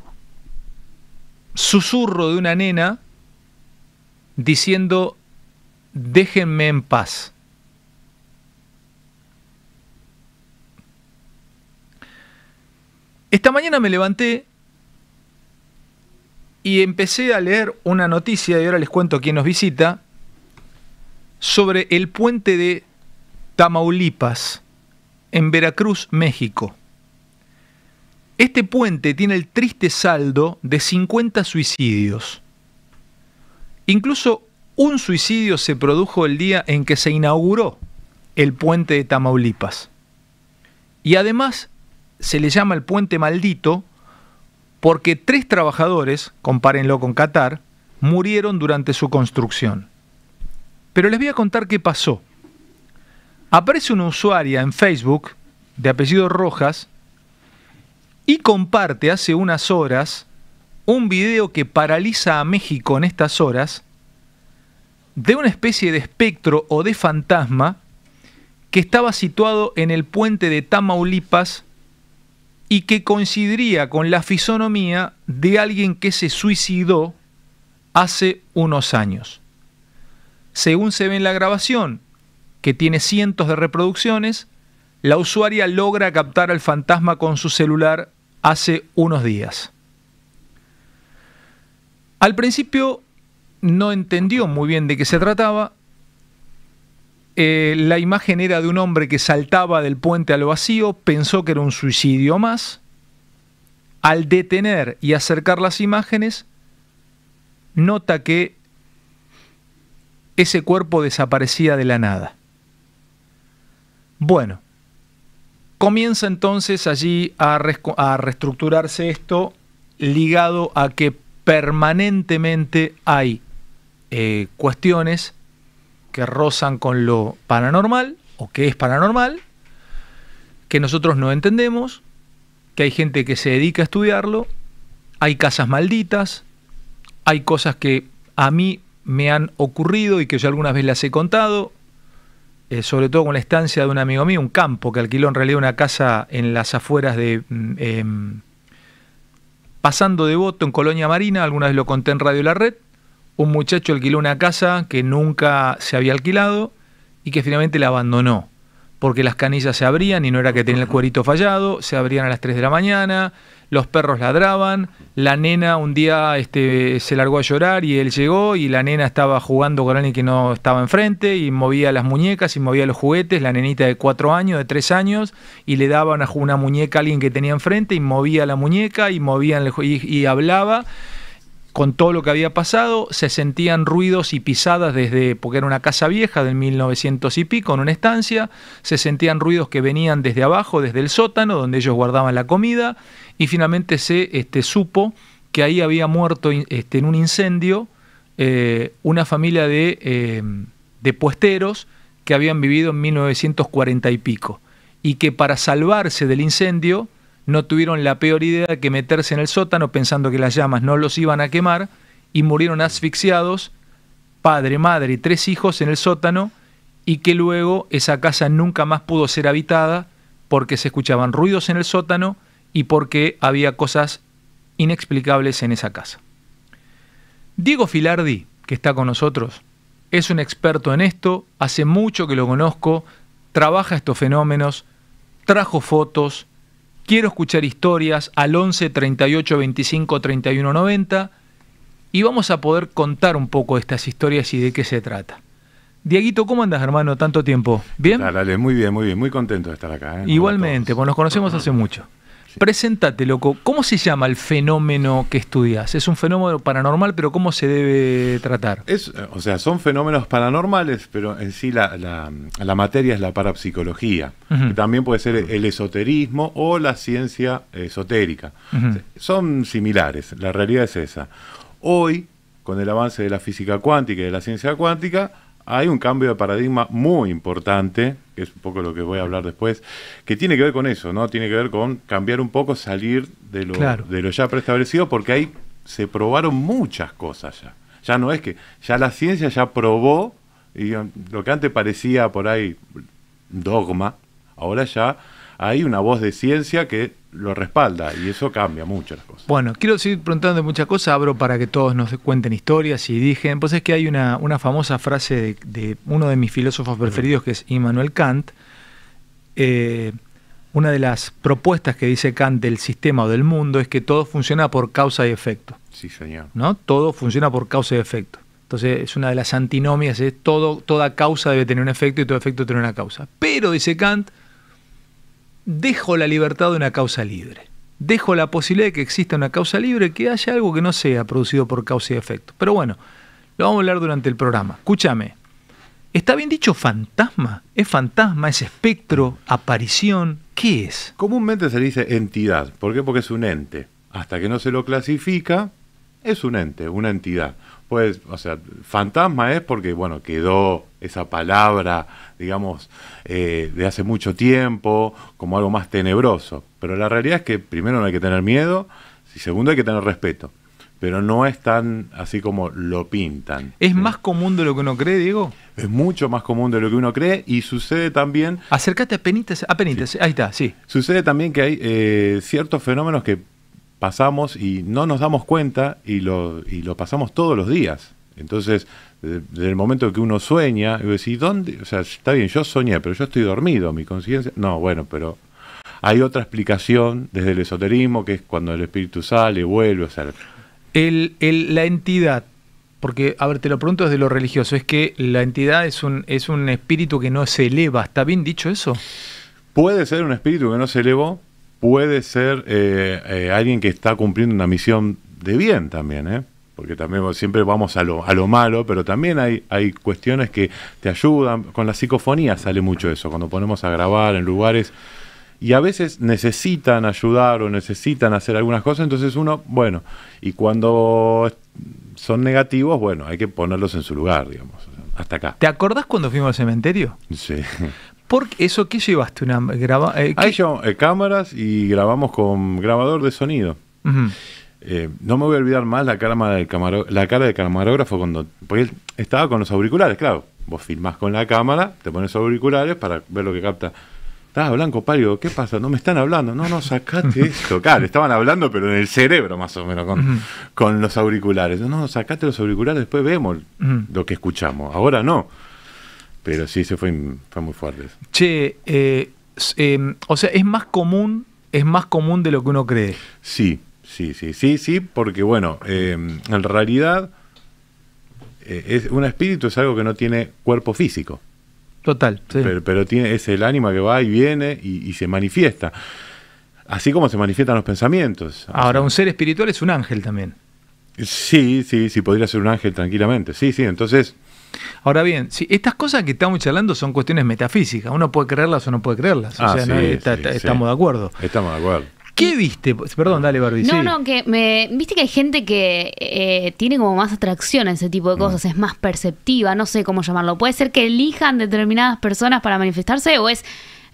susurro de una nena diciendo, déjenme en paz. Esta mañana me levanté y empecé a leer una noticia, y ahora les cuento quién nos visita, sobre el puente de Tamaulipas, en Veracruz, México. Este puente tiene el triste saldo de 50 suicidios. Incluso un suicidio se produjo el día en que se inauguró el puente de Tamaulipas. Y además se le llama el puente maldito porque tres trabajadores, compárenlo con Qatar, murieron durante su construcción. Pero les voy a contar qué pasó. Aparece una usuaria en Facebook de apellido Rojas y comparte hace unas horas un video que paraliza a México en estas horas de una especie de espectro o de fantasma que estaba situado en el puente de Tamaulipas y que coincidiría con la fisonomía de alguien que se suicidó hace unos años. Según se ve en la grabación, que tiene cientos de reproducciones, la usuaria logra captar al fantasma con su celular hace unos días. Al principio no entendió muy bien de qué se trataba. Eh, la imagen era de un hombre que saltaba del puente al vacío, pensó que era un suicidio más. Al detener y acercar las imágenes, nota que ese cuerpo desaparecía de la nada. Bueno, Comienza entonces allí a, reestructurarse esto ligado a que permanentemente hay eh, cuestiones que rozan con lo paranormal o que es paranormal, que nosotros no entendemos, que hay gente que se dedica a estudiarlo, hay casas malditas, hay cosas que a mí me han ocurrido y que yo algunas vez las he contado, eh, sobre todo con la estancia de un amigo mío, un campo que alquiló en realidad una casa en las afueras de... Mm, em, pasando de voto en Colonia Marina, alguna vez lo conté en Radio La Red, un muchacho alquiló una casa que nunca se había alquilado y que finalmente la abandonó, porque las canillas se abrían y no era que tenía el cuerito fallado, se abrían a las 3 de la mañana, los perros ladraban, la nena un día este, se largó a llorar y él llegó y la nena estaba jugando con alguien que no estaba enfrente y movía las muñecas y movía los juguetes, la nenita de cuatro años, de tres años, y le daban una, una muñeca a alguien que tenía enfrente y movía la muñeca y, movían y, hablaba con todo lo que había pasado, se sentían ruidos y pisadas desde, porque era una casa vieja del 1900 y pico, en una estancia, se sentían ruidos que venían desde abajo, desde el sótano, donde ellos guardaban la comida, y finalmente se este, supo que ahí había muerto este, en un incendio eh, una familia de, eh, de puesteros que habían vivido en 1940 y pico y que para salvarse del incendio no tuvieron la peor idea que meterse en el sótano pensando que las llamas no los iban a quemar y murieron asfixiados, padre, madre y tres hijos en el sótano y que luego esa casa nunca más pudo ser habitada porque se escuchaban ruidos en el sótano, y porque había cosas inexplicables en esa casa. Diego Filardi, que está con nosotros, es un experto en esto, hace mucho que lo conozco, trabaja estos fenómenos, trajo fotos, quiero escuchar historias al 11 38 25 31 90 y vamos a poder contar un poco estas historias y de qué se trata. Dieguito, ¿cómo andas, hermano? Tanto tiempo. ¿Bien? Dale, muy bien, muy bien, muy contento de estar acá. ¿eh? Igualmente, pues nos conocemos hace mucho. Preséntate, loco. ¿Cómo se llama el fenómeno que estudias? Es un fenómeno paranormal, pero ¿cómo se debe tratar? Es, o sea, son fenómenos paranormales, pero en sí la, materia es la parapsicología. que también puede ser el esoterismo o la ciencia esotérica. Son similares, la realidad es esa. Hoy, con el avance de la física cuántica y de la ciencia cuántica, hay un cambio de paradigma muy importante, que es un poco lo que voy a hablar después, que tiene que ver con eso, ¿no? Tiene que ver con cambiar un poco, salir de lo, de lo ya preestablecido, porque ahí se probaron muchas cosas ya. Ya no es que, ya la ciencia ya probó, y lo que antes parecía por ahí dogma, ahora ya hay una voz de ciencia que lo respalda y eso cambia mucho las cosas. Bueno, quiero seguir preguntando muchas cosas, abro para que todos nos cuenten historias y dije, pues es que hay una, famosa frase de, uno de mis filósofos preferidos que es Immanuel Kant, eh, una de las propuestas que dice Kant del sistema o del mundo es que todo funciona por causa y efecto. Sí, señor. ¿No? Todo funciona por causa y efecto. Entonces es una de las antinomias, es todo, toda causa debe tener un efecto y todo efecto tiene una causa. Pero, dice Kant, dejo la libertad de una causa libre. Dejo la posibilidad de que exista una causa libre, que haya algo que no sea producido por causa y efecto. Pero bueno, lo vamos a hablar durante el programa. Escúchame. ¿Está bien dicho fantasma? ¿Es fantasma? ¿Es espectro? ¿Aparición? ¿Qué es? Comúnmente se dice entidad. ¿Por qué? Porque es un ente. Hasta que no se lo clasifica, es un ente, una entidad. Pues, o sea, fantasma es ¿eh? porque, bueno, quedó esa palabra, digamos, eh, de hace mucho tiempo, como algo más tenebroso. Pero la realidad es que primero no hay que tener miedo y segundo hay que tener respeto. Pero no es tan así como lo pintan. ¿Es más común de lo que uno cree, Diego? Es mucho más común de lo que uno cree y sucede también... Acércate a Penitas, a ahí está, sí. Sucede también que hay eh, ciertos fenómenos que pasamos y no nos damos cuenta y lo, lo pasamos todos los días. Entonces, desde el momento que uno sueña, y ¿dónde? O sea, está bien, yo soñé, pero yo estoy dormido, mi conciencia. No, bueno, pero hay otra explicación desde el esoterismo, que es cuando el espíritu sale, vuelve, o sea. El, la entidad, porque, a ver, te lo pregunto desde lo religioso, es que la entidad es un, es un espíritu que no se eleva, ¿está bien dicho eso? Puede ser un espíritu que no se elevó, puede ser eh, eh, alguien que está cumpliendo una misión de bien también, ¿eh? porque también siempre vamos a lo, a lo malo, pero también hay, hay cuestiones que te ayudan. Con la psicofonía sale mucho eso, cuando ponemos a grabar en lugares y a veces necesitan ayudar o necesitan hacer algunas cosas, entonces uno, bueno, y cuando son negativos, bueno, hay que ponerlos en su lugar, digamos, hasta acá. ¿Te acordás cuando fuimos al cementerio? Sí. Porque eso, ¿qué llevaste? Una, graba, eh, Ahí yo, eh, cámaras y grabamos con grabador de sonido. Eh, no me voy a olvidar más la cara del, la cara del camarógrafo cuando. Porque él estaba con los auriculares, claro. Vos filmás con la cámara, te pones auriculares para ver lo que capta. Estaba blanco pálido, ¿qué pasa? No me están hablando. No, no, sacate esto. Claro, estaban hablando, pero en el cerebro más o menos, con, con los auriculares. No, no, sacate los auriculares, después vemos lo que escuchamos. Ahora no. Pero sí, se fue, muy fuerte. Che, eh, em, o sea, es más común, es más común de lo que uno cree. Sí, sí, sí, sí, sí, porque bueno, em, en realidad eh, es, un espíritu es algo que no tiene cuerpo físico. Total. Sí. Pero, pero, tiene, es el ánima que va y viene y, se manifiesta. Así como se manifiestan los pensamientos. Ahora, un ser espiritual es un ángel también. Sí, sí, sí, podría ser un ángel tranquilamente. Sí, sí, entonces Ahora bien, estas cosas que estamos charlando son cuestiones metafísicas, uno puede creerlas o no puede creerlas, ah, estamos de acuerdo. Estamos de acuerdo. ¿Qué viste? Perdón, dale, Barbie. No, no, que viste que hay gente que eh, tiene como más atracción a ese tipo de cosas, mm. es más perceptiva, no sé cómo llamarlo. Puede ser que elijan determinadas personas para manifestarse o es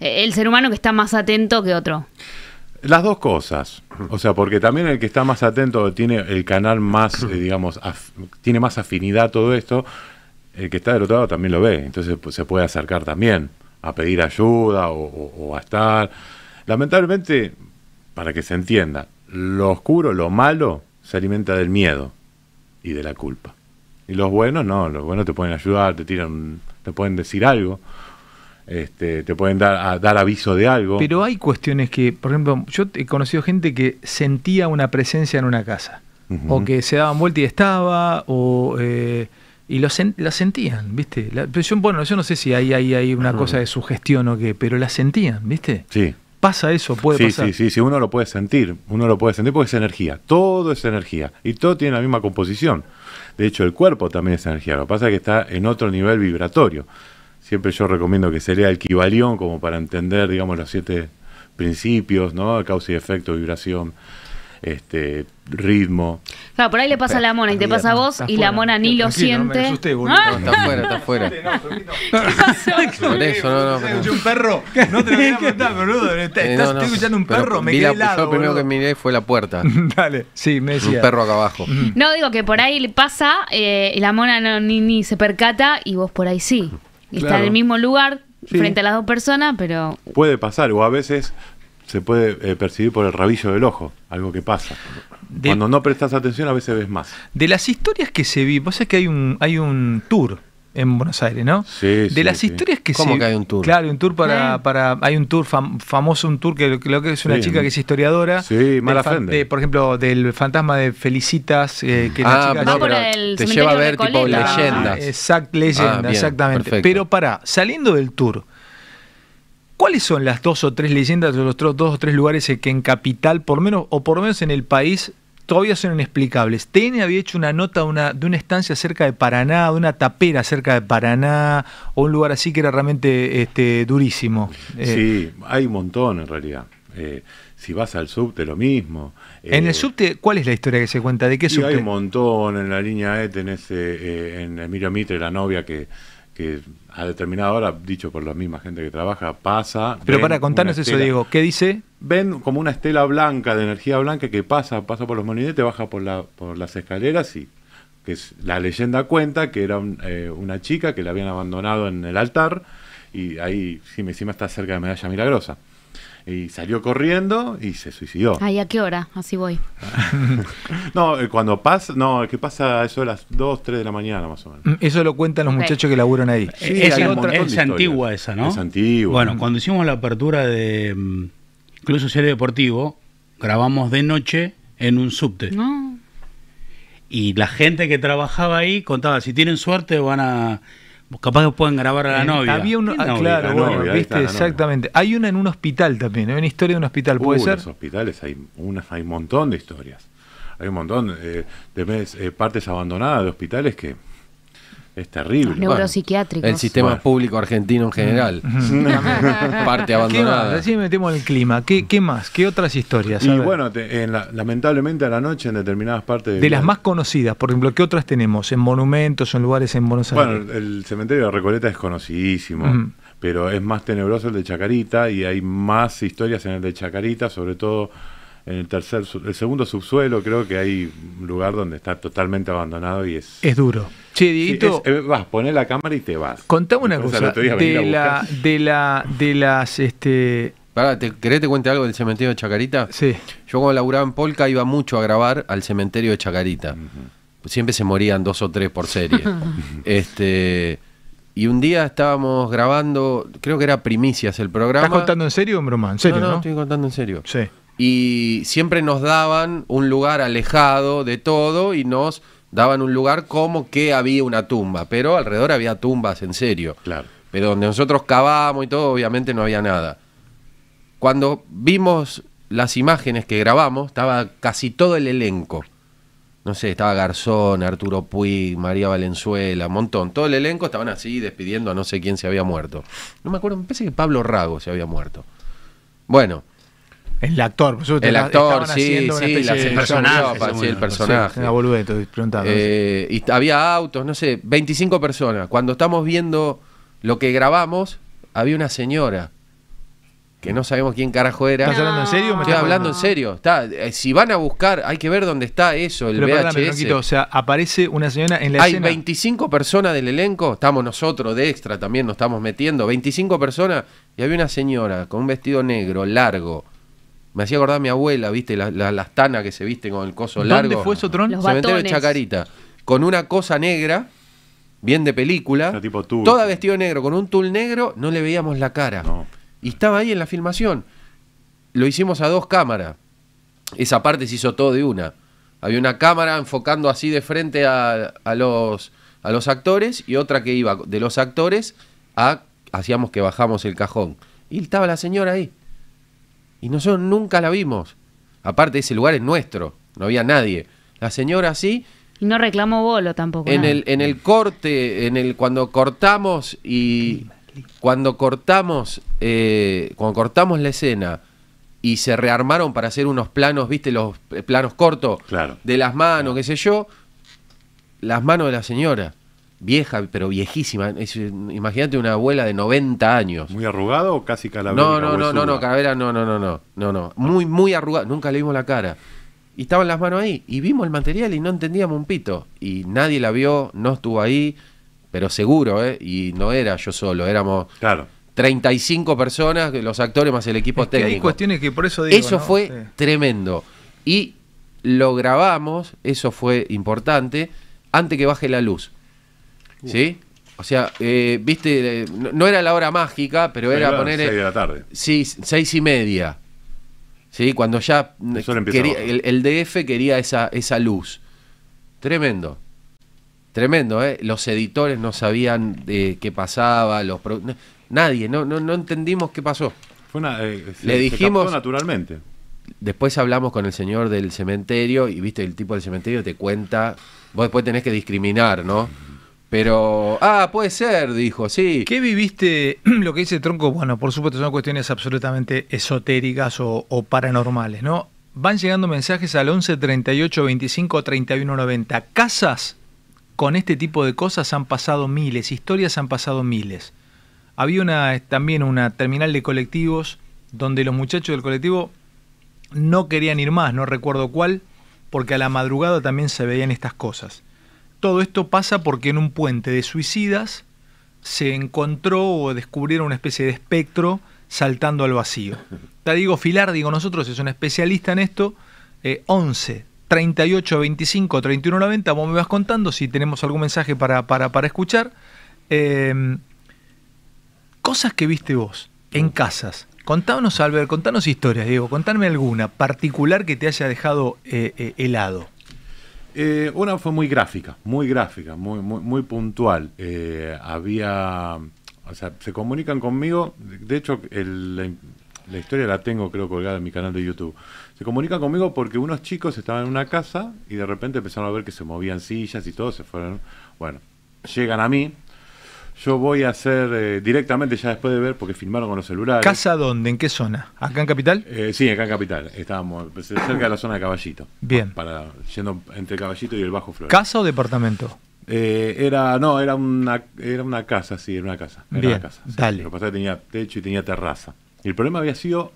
eh, el ser humano que está más atento que otro. Las dos cosas. O sea, porque también el que está más atento tiene el canal más, eh, digamos, tiene más afinidad a todo esto, el que está derrotado también lo ve, entonces pues, se puede acercar también a pedir ayuda o, a estar. Lamentablemente, para que se entienda, lo oscuro, lo malo, se alimenta del miedo y de la culpa. Y los buenos no, los buenos te pueden ayudar, te tiran, te pueden decir algo, este, te pueden dar, dar aviso de algo. Pero hay cuestiones que, por ejemplo, yo he conocido gente que sentía una presencia en una casa, o que se daban vuelta y estaba, o eh, y lo, la sentían, ¿viste? La, yo, bueno, yo no sé si hay, hay, hay una mm. cosa de sugestión o qué, pero la sentían, ¿viste? Sí. Pasa eso, puede pasar. Sí, sí, sí, uno lo puede sentir, uno lo puede sentir porque es energía, todo es energía y todo tiene la misma composición. De hecho, el cuerpo también es energía, lo que pasa es que está en otro nivel vibratorio. Siempre yo recomiendo que se lea el Kibalión como para entender, digamos, los siete principios, ¿no? Causa y efecto, vibración, este ritmo. Claro, por ahí le pasa a la mona y te pasa a vos y la mona ni lo siente. No, está ah. fuera, está fuera. Por eso, no, no. un perro. No te lo voy a contar, boludo. Eh, estoy escuchando un perro, me quedé helado. Yo lo primero que miré fue la puerta. Dale, sí, me decía. Un perro acá abajo. Mm. No, digo que por ahí le pasa eh, y la mona ni se percata y vos por ahí sí. Está en el mismo lugar, frente a las dos personas, pero... Puede pasar, o a veces se puede eh, percibir por el rabillo del ojo, algo que pasa. Cuando no prestas atención a veces ves más. De las historias que se vi, vos sabés que hay un, hay un tour en Buenos Aires, ¿no? Sí, De las historias que ¿Cómo se... que hay un tour? Claro, un tour para... hay un tour famoso, un tour que creo que es una chica que es historiadora. Sí, Mala de, Por ejemplo, del fantasma de Felicitas, eh, mm. que la ah, chica... te lleva a ver tipo leyendas. Ah, exact, leyenda, ah, exactamente. Pero para, saliendo del tour... ¿Cuáles son las dos o tres leyendas de los dos o tres lugares que en capital, por menos, o por lo menos en el país, todavía son inexplicables? TN había hecho una nota de una estancia cerca de Paraná, de una tapera cerca de Paraná, o un lugar así que era realmente este, durísimo. Eh, sí, hay un montón en realidad. Eh, si vas al subte, lo mismo. ¿En el eh, subte cuál es la historia que se cuenta? ¿De qué subte? Hay un montón. En la línea E tenés en Emilio Mitre la novia que a determinada hora, dicho por la misma gente que trabaja, pasa. Pero para contarnos eso, Diego, ¿qué dice? Ven como una estela blanca, de energía blanca, que pasa, pasa por los molinetes, baja por, la, por las escaleras y que es, la leyenda cuenta que era eh, una chica que la habían abandonado en el altar y ahí sí, encima está cerca de Medalla Milagrosa y salió corriendo y se suicidó. Ay, ¿a qué hora? Así voy. no, eh, cuando pasa, no, que pasa eso a las 2, 3 de la mañana más o menos. Mm, eso lo cuentan los muchachos que laburan ahí. es, antigua esa, ¿no? Es antigua. Bueno, cuando hicimos la apertura de mm, Club Social Deportivo, grabamos de noche en un subte. Y la gente que trabajaba ahí contaba, si tienen suerte van a Capaz que pueden grabar a la eh, novia. Había ah, claro, viste, exactamente. Hay una en un hospital también, ¿eh? hay una historia de un hospital, ¿puede uh, ser? hospitales hay, unas, hay un montón de historias. Hay un montón eh, de partes abandonadas de hospitales que es terrible. Los el sistema público argentino en general. Parte abandonada. Recién metemos el clima. ¿Qué, más? ¿Qué otras historias? Y bueno, lamentablemente a la noche en determinadas partes. De, de las más conocidas, por ejemplo, ¿qué otras tenemos? ¿En monumentos o en lugares en Buenos Aires? Bueno, el cementerio de Recoleta es conocidísimo. Pero es más tenebroso el de Chacarita y hay más historias en el de Chacarita, sobre todo en el tercer, el segundo subsuelo, creo que hay un lugar donde está totalmente abandonado y es. Es duro. Sí, es, vas, poner la cámara y te vas. Contame una cosa. De la, de la, de las, este. ¿te, ¿querés te cuente algo del cementerio de Chacarita? Sí. Yo cuando laburaba en Polka iba mucho a grabar al cementerio de Chacarita. Siempre se morían dos o tres por serie. este. Y un día estábamos grabando, creo que era Primicias el programa. ¿Estás contando en serio o en serio, no, ¿no? estoy contando en serio. Sí y siempre nos daban un lugar alejado de todo y nos daban un lugar como que había una tumba, pero alrededor había tumbas en serio. Claro. Pero donde nosotros cavábamos y todo, obviamente no había nada. Cuando vimos las imágenes que grabamos, estaba casi todo el elenco. No sé, estaba Garzón, Arturo Puig, María Valenzuela, un montón. Todo el elenco estaban así despidiendo a no sé quién se había muerto. No me acuerdo, me parece que Pablo Rago se había muerto. Bueno, el actor, por supuesto. El actor, sí, sí, el personaje. sí, el personaje. Eh, había autos, no sé, 25 personas. Cuando estamos viendo lo que grabamos, había una señora que no sabemos quién carajo era. ¿Estás hablando en serio? Estoy hablando en serio. Eh, si van a buscar, hay que ver dónde está eso, el Pero o sea, aparece una señora en la escena. Hay 25 personas del elenco, estamos nosotros de extra también, nos estamos metiendo. 25 personas y había una señora con un vestido negro, largo, me hacía acordar a mi abuela, ¿viste? La, las tanas que se visten con el coso largo. ¿Dónde fue eso, Tron? Los de Chacarita. Con una cosa negra, bien de película. Tipo tú, toda vestida vestido negro, con un tul negro, no le veíamos la cara. Y estaba ahí en la filmación. Lo hicimos a dos cámaras. Esa parte se hizo todo de una. Había una cámara enfocando así de frente a, los, a los actores y otra que iba de los actores a hacíamos que bajamos el cajón. Y estaba la señora ahí. Y nosotros nunca la vimos. Aparte, ese lugar es nuestro, no había nadie. La señora sí. Y no reclamó bolo tampoco. En, el, en el corte, en el cuando cortamos y cuando cortamos, eh, cuando cortamos la escena y se rearmaron para hacer unos planos, viste, los eh, planos cortos de las manos, qué sé yo, las manos de la señora vieja, pero viejísima. Eh, imagínate una abuela de 90 años. ¿Muy arrugado o casi calavera? No, no, no, no, no, calavera, no, no, no, no, no, no. Muy, muy arrugado. Nunca le vimos la cara. Y estaban las manos ahí. Y vimos el material y no entendíamos un pito. Y nadie la vio, no estuvo ahí, pero seguro, ¿eh? Y no era yo solo, éramos. Claro. 35 personas, los actores más el equipo es que técnico. cuestiones que por eso Eso fue tremendo. Y lo grabamos, eso fue importante, antes que baje la luz Uh. ¿Sí? O sea, eh, viste, eh, no, era la hora mágica, pero, era poner. Eh, de la tarde. Sí, seis y media. Sí, cuando ya eh, quería, el, DF quería esa, esa luz. Tremendo. Tremendo, ¿eh? Los editores no sabían de qué pasaba, los nadie, no, no, no entendimos qué pasó. Fue una, Le dijimos naturalmente. Después hablamos con el señor del cementerio y viste el tipo del cementerio te cuenta, vos después tenés que discriminar, ¿no? Pero, ah, puede ser, dijo, sí. ¿Qué viviste, lo que dice Tronco? Bueno, por supuesto son cuestiones absolutamente esotéricas o, paranormales, ¿no? Van llegando mensajes al 11 38 25 31 90. Casas con este tipo de cosas han pasado miles, historias han pasado miles. Había una, eh, también una terminal de colectivos donde los muchachos del colectivo no querían ir más, no recuerdo cuál, porque a la madrugada también se veían estas cosas. Todo esto pasa porque en un puente de suicidas se encontró o descubrieron una especie de espectro saltando al vacío. Te digo, Filar, digo, nosotros es un especialista en esto. 11 38 25 31 90. Vos me vas contando si tenemos algún mensaje para, para, escuchar. Em, cosas que viste vos en casas. Contanos, Albert, contanos historias, Diego. Contame alguna particular que te haya dejado eh, eh, helado. Eh, una fue muy gráfica, muy gráfica, muy, muy, puntual. Eh, había, o sea, se comunican conmigo, de hecho, la, historia la tengo creo colgada en mi canal de YouTube. Se comunican conmigo porque unos chicos estaban en una casa y de repente empezaron a ver que se movían sillas y todo, se fueron, bueno, llegan a mí, yo voy a hacer eh, directamente, ya después de ver, porque filmaron con los celulares. ¿Casa dónde? ¿En qué zona? ¿Acá en Capital? Eh, sí, acá en Capital. Estábamos pues, cerca de la zona de Caballito. Bien. Para, yendo entre Caballito y el Bajo Flores. ¿Casa o departamento? Eh, era, no, era una, era una casa, sí, era una casa. Era una casa. Dale. Lo que pasa es que tenía techo y tenía terraza. el problema había sido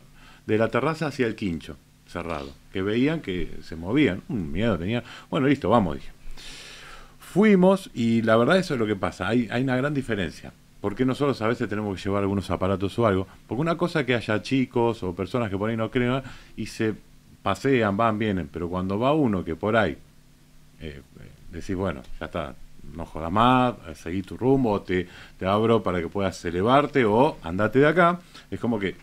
de la terraza hacia el quincho, cerrado. Que veían que se movían. Un miedo tenía. Bueno, listo, vamos, dije. Fuimos y la verdad eso es lo que pasa, hay, hay una gran diferencia. Porque nosotros a veces tenemos que llevar algunos aparatos o algo? Porque una cosa que haya chicos o personas que por ahí no creen y se pasean, van, vienen, pero cuando va uno que por ahí eh, eh decís, bueno, ya está, no jodas más, eh, seguí tu rumbo, te, te abro para que puedas elevarte o andate de acá, es como que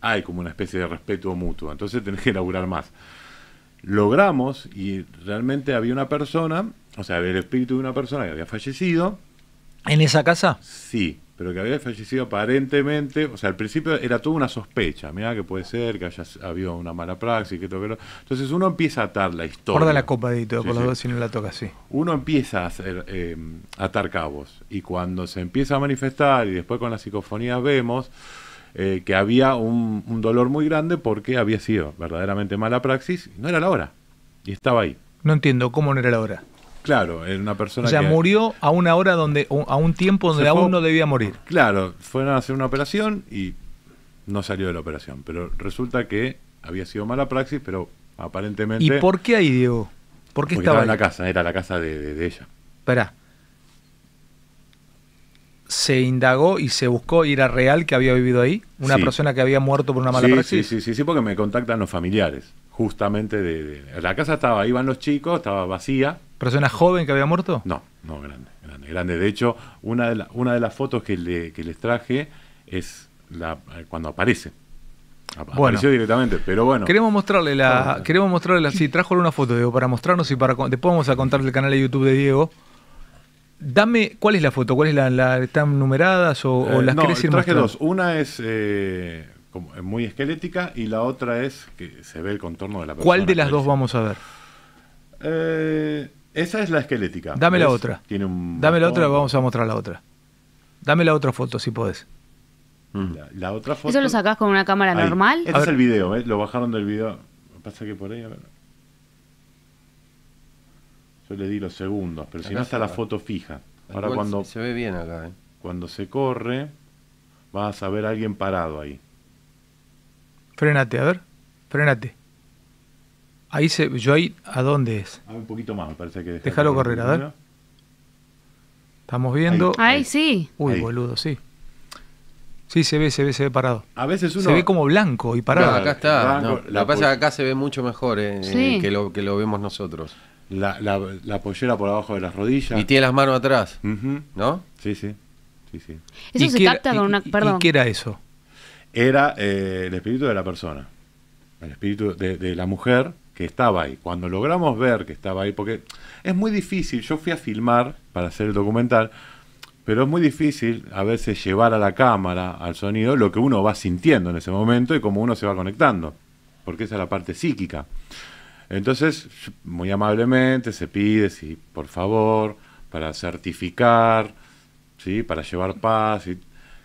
hay como una especie de respeto mutuo, entonces tenés que laburar más logramos, y realmente había una persona, o sea, el espíritu de una persona que había fallecido. ¿En esa casa? Sí, pero que había fallecido aparentemente, o sea, al principio era toda una sospecha, mira que puede ser, que haya habido una mala praxis, que todo que Entonces uno empieza a atar la historia. Guarda la copa, Dito, todo dos, si no la toca así. Uno empieza a eh, atar cabos, y cuando se empieza a manifestar, y después con la psicofonía vemos eh, que había un, dolor muy grande porque había sido verdaderamente mala praxis, no era la hora, y estaba ahí. No entiendo, ¿cómo no era la hora? Claro, era una persona o sea, murió a una hora donde, a un tiempo donde aún no debía morir. Claro, fueron a hacer una operación y no salió de la operación, pero resulta que había sido mala praxis, pero aparentemente... ¿Y por qué ahí, Diego? ¿Por qué porque estaba, en la casa, era la casa de, ella. Espera, se indagó y se buscó y era Real, que había vivido ahí, una persona que había muerto por una mala sí, Sí, sí, sí, sí, porque me contactan los familiares, justamente de, La casa estaba, iban los chicos, estaba vacía. ¿Persona joven que había muerto? No, no, grande, grande, grande. De hecho, una de, una de las fotos que, le, que les traje es la, cuando aparece. Apareció directamente, pero bueno. Queremos mostrarle la. Queremos mostrarle la. Sí, trajo una foto, Diego, para mostrarnos y para. Después vamos a contarle el canal de YouTube de Diego. Dame, ¿cuál es la foto? ¿Cuál es la, están numeradas o, eh, las no, querés ir traje dos. Una es eh, eh, muy esquelética y la otra es que se ve el contorno de la persona. ¿Cuál de las dos vamos a ver? esa es la esquelética. Dame la otra. Tiene Dame la otra, vamos a mostrar la otra. Dame la otra foto si podés. La, mm. otra foto. ¿Eso lo sacás con una cámara normal? Este es el video, lo bajaron del video. Pasa que por ahí, yo le di los segundos, pero si no está la foto fija. cuando se ve bien acá, ¿eh? Cuando se corre, vas a ver a alguien parado ahí. Frenate, a ver. Frenate. Ahí se yo ahí ¿a dónde es? Ah, un poquito más, me parece que Déjalo correr, a ver. Estamos viendo. Ahí, sí. Uy, boludo, sí. Sí, se ve, se ve, se ve parado. A veces Se ve como blanco y parado. acá está. lo pasa acá se ve mucho mejor eh, que, lo, que lo vemos nosotros la, la, pollera por abajo de las rodillas. Y tiene las manos atrás, ¿no? Sí, sí. sí, sí. Eso se con una... Perdón. qué era eso? Era eh, el espíritu de la persona, el espíritu de, de, la mujer que estaba ahí. Cuando logramos ver que estaba ahí, porque es muy difícil, yo fui a filmar para hacer el documental, pero es muy difícil a veces llevar a la cámara, al sonido, lo que uno va sintiendo en ese momento y cómo uno se va conectando, porque esa es la parte psíquica. Entonces, muy amablemente se pide, sí, por favor, para certificar, sí, para llevar paz, y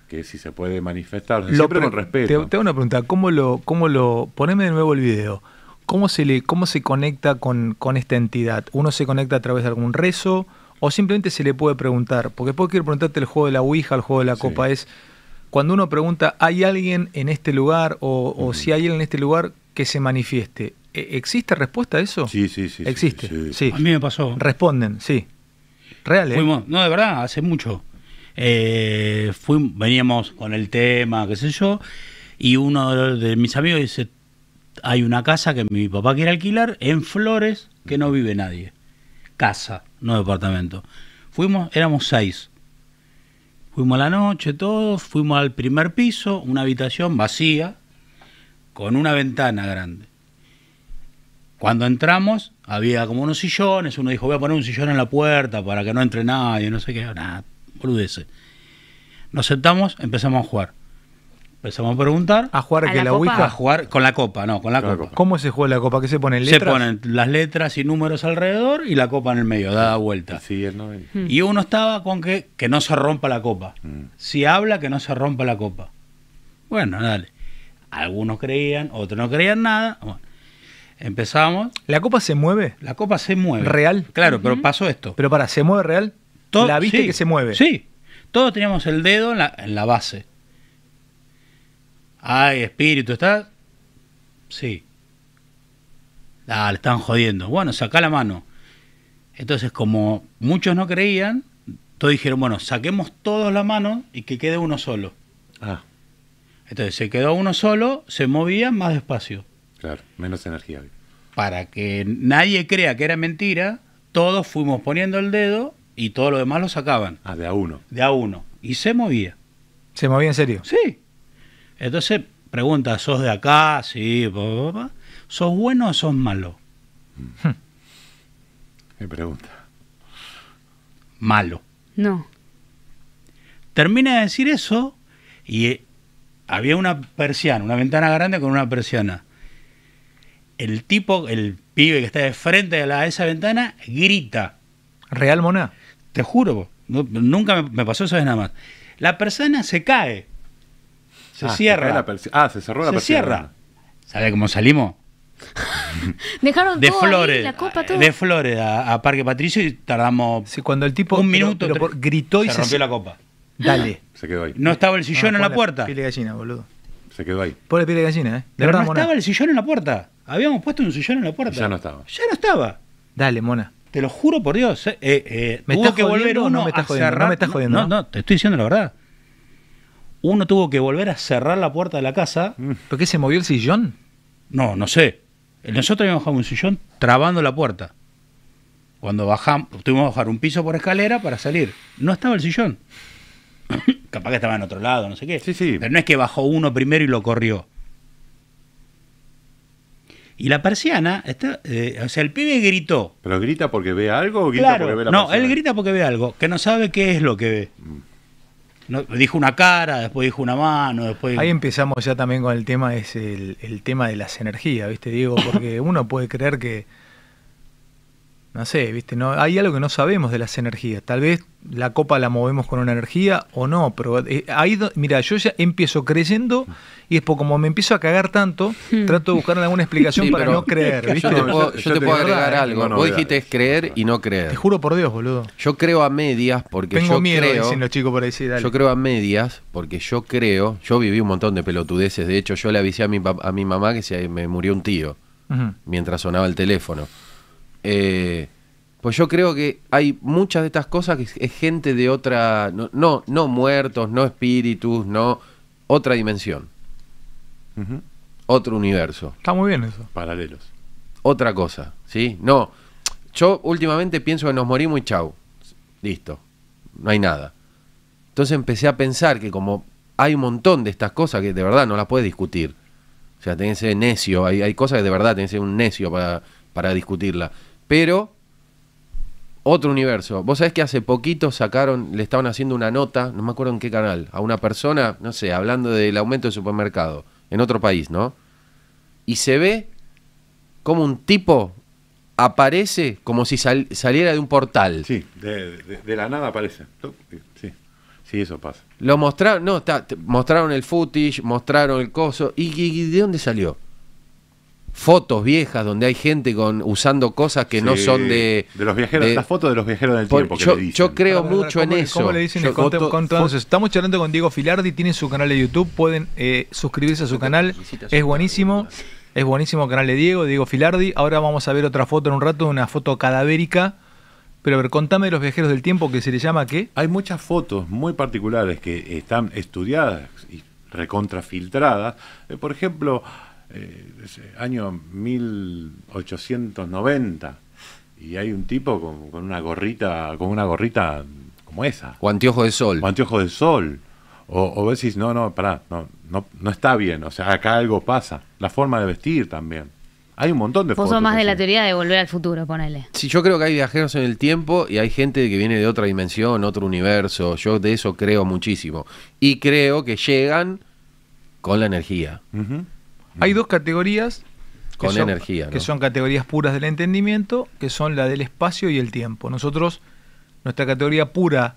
que si se puede manifestar, siempre con respeto. Te, una pregunta, ¿cómo lo, cómo lo, poneme de nuevo el video, cómo se le, cómo se conecta con, esta entidad? ¿Uno se conecta a través de algún rezo? o simplemente se le puede preguntar, porque puedo quiero preguntarte el juego de la Ouija, el juego de la copa, es cuando uno pregunta, ¿hay alguien en este lugar o, o, si hay alguien en este lugar que se manifieste? ¿E-, ¿Existe respuesta a eso? Sí, sí, sí. Existe. Sí, A mí me pasó. Responden, sí. Real, ¿eh? no, de verdad, hace mucho. Eh, veníamos con el tema, qué sé yo, y uno de mis amigos dice, hay una casa que mi papá quiere alquilar en Flores que no vive nadie. Casa, no departamento. Fuimos, éramos seis. Fuimos a la noche, todos, fuimos al primer piso, una habitación vacía, con una ventana grande. Cuando entramos, había como unos sillones, uno dijo, voy a poner un sillón en la puerta para que no entre nadie, no sé qué, nada, boludece. Nos sentamos, empezamos a jugar. Empezamos a preguntar. ¿A jugar que la, copa? A jugar con la copa, no, con la, copa. ¿Cómo se juega la copa? ¿Qué se ponen letras? Se ponen las letras y números alrededor y la copa en el medio, dada vuelta. Sí, el hmm. Y uno estaba con que, que no se rompa la copa. Hmm. Si habla, que no se rompa la copa. Bueno, dale. Algunos creían, otros no creían nada. Empezamos. ¿La copa se mueve? La copa se mueve. ¿Real? Claro, pero pasó esto. Pero para, ¿se mueve real? ¿La viste que se mueve? Sí. Todos teníamos el dedo en la, base. Ay, espíritu, ¿está? Sí. Ah, le están jodiendo. Bueno, saca la mano. Entonces, como muchos no creían, todos dijeron, bueno, saquemos todos la mano y que quede uno solo. Ah. Entonces se quedó uno solo, se movía más despacio menos energía. Para que nadie crea que era mentira, todos fuimos poniendo el dedo y todos lo demás lo sacaban. Ah, de a uno. De a uno. Y se movía. ¿Se movía en serio? Sí. Entonces, pregunta, ¿sos de acá? Sí. ¿Sos bueno o sos malo? Me hmm. pregunta. Malo. No. Termina de decir eso y eh, había una persiana, una ventana grande con una persiana el tipo, el pibe que está de frente a, la, esa ventana, grita. Real Moná. Te juro, nunca me, pasó eso vez nada más. La persona se cae. Se ah, cierra. ah, se cerró la Se cierra. ¿Sabe cómo salimos? Dejaron de todo Flores, la copa, todo. de Flores a, Parque Patricio y tardamos sí, cuando el tipo un minuto gritó y se, rompió la copa. Dale. Se quedó ahí. No estaba el sillón en la puerta. Piel gallina, boludo. Se quedó ahí. Pobre piel de gallina, ¿eh? De verdad, no estaba el sillón en la puerta. Habíamos puesto un sillón en la puerta. Ya no estaba. Ya no estaba. Dale, mona. Te lo juro por Dios. Eh, eh, eh, ¿Me tuvo que volver uno no estás jodiendo, No me jodiendo. No, no, te estoy diciendo la verdad. Uno tuvo que volver a cerrar la puerta de la casa. Mm. ¿Por qué se movió el sillón? No, no sé. Nosotros habíamos bajado un sillón trabando la puerta. Cuando bajamos, tuvimos que bajar un piso por escalera para salir. No estaba el sillón. Capaz que estaba en otro lado, no sé qué. Sí, sí. Pero no es que bajó uno primero y lo corrió. Y la persiana, está, eh, o sea, el pibe gritó. ¿Pero grita porque ve algo o grita claro, porque ve la No, él grita porque ve algo, que no sabe qué es lo que ve. Mm. No, dijo una cara, después dijo una mano, después... Ahí empezamos ya también con el tema, es el tema de las energías, ¿viste, Diego? Porque uno puede creer que no sé, ¿viste? No, hay algo que no sabemos de las energías. Tal vez la copa la movemos con una energía o no, pero eh, ahí, mira, yo ya empiezo creyendo y es como me empiezo a cagar tanto, hmm. trato de buscar alguna explicación para no creer. ¿viste? Yo te puedo, agregar algo. No Vos dijiste creer y no creer. Te juro por Dios, boludo. Yo creo a medias porque Tengo yo miedo, creo... los chicos por ahí, Yo creo a medias porque yo creo... Yo viví un montón de pelotudeces. De hecho, yo le avisé a mi, a mi mamá que me murió un tío mientras sonaba el teléfono. Eh, pues yo creo que hay muchas de estas cosas que es gente de otra, no, no, muertos, no espíritus, no otra dimensión, otro universo. Está muy bien eso. Paralelos. Otra cosa, ¿sí? No, yo últimamente pienso que nos morimos y chau, listo, no hay nada. Entonces empecé a pensar que como hay un montón de estas cosas que de verdad no las puedes discutir, o sea, tenés que ser necio, hay, cosas que de verdad tenés que ser un necio para, para discutirla pero otro universo. Vos sabés que hace poquito sacaron, le estaban haciendo una nota, no me acuerdo en qué canal, a una persona, no sé, hablando del aumento del supermercado en otro país, ¿no? Y se ve como un tipo aparece como si saliera de un portal. Sí, de, la nada aparece. Sí. Sí, eso pasa. Lo mostraron, no, mostraron el footage, mostraron el coso. y de dónde salió? fotos viejas donde hay gente con usando cosas que no son de. De los viajeros, las fotos de los viajeros del tiempo. Que yo, le dicen. yo creo mucho en eso. ¿Cómo estamos charlando con Diego Filardi, tiene su canal de YouTube, pueden eh, suscribirse a su canal, es buenísimo. Es buenísimo el canal de Diego, Diego Filardi. Ahora vamos a ver otra foto en un rato, una foto cadavérica. Pero a ver, contame de los viajeros del tiempo que se le llama qué. Hay muchas fotos muy particulares que están estudiadas y recontrafiltradas. Eh, por ejemplo, eh, año 1890 y hay un tipo con, una gorrita, con una gorrita como esa. O de sol. O de sol. O, o decís, no, no, pará, no, no, está bien. O sea, acá algo pasa. La forma de vestir también. Hay un montón de Vos sos más de la teoría de volver al futuro, ponele. si yo creo que hay viajeros en el tiempo y hay gente que viene de otra dimensión, otro universo. Yo de eso creo muchísimo. Y creo que llegan con la energía. Hay dos categorías. Con energía. Que son categorías puras del entendimiento, que son la del espacio y el tiempo. Nosotros, nuestra categoría pura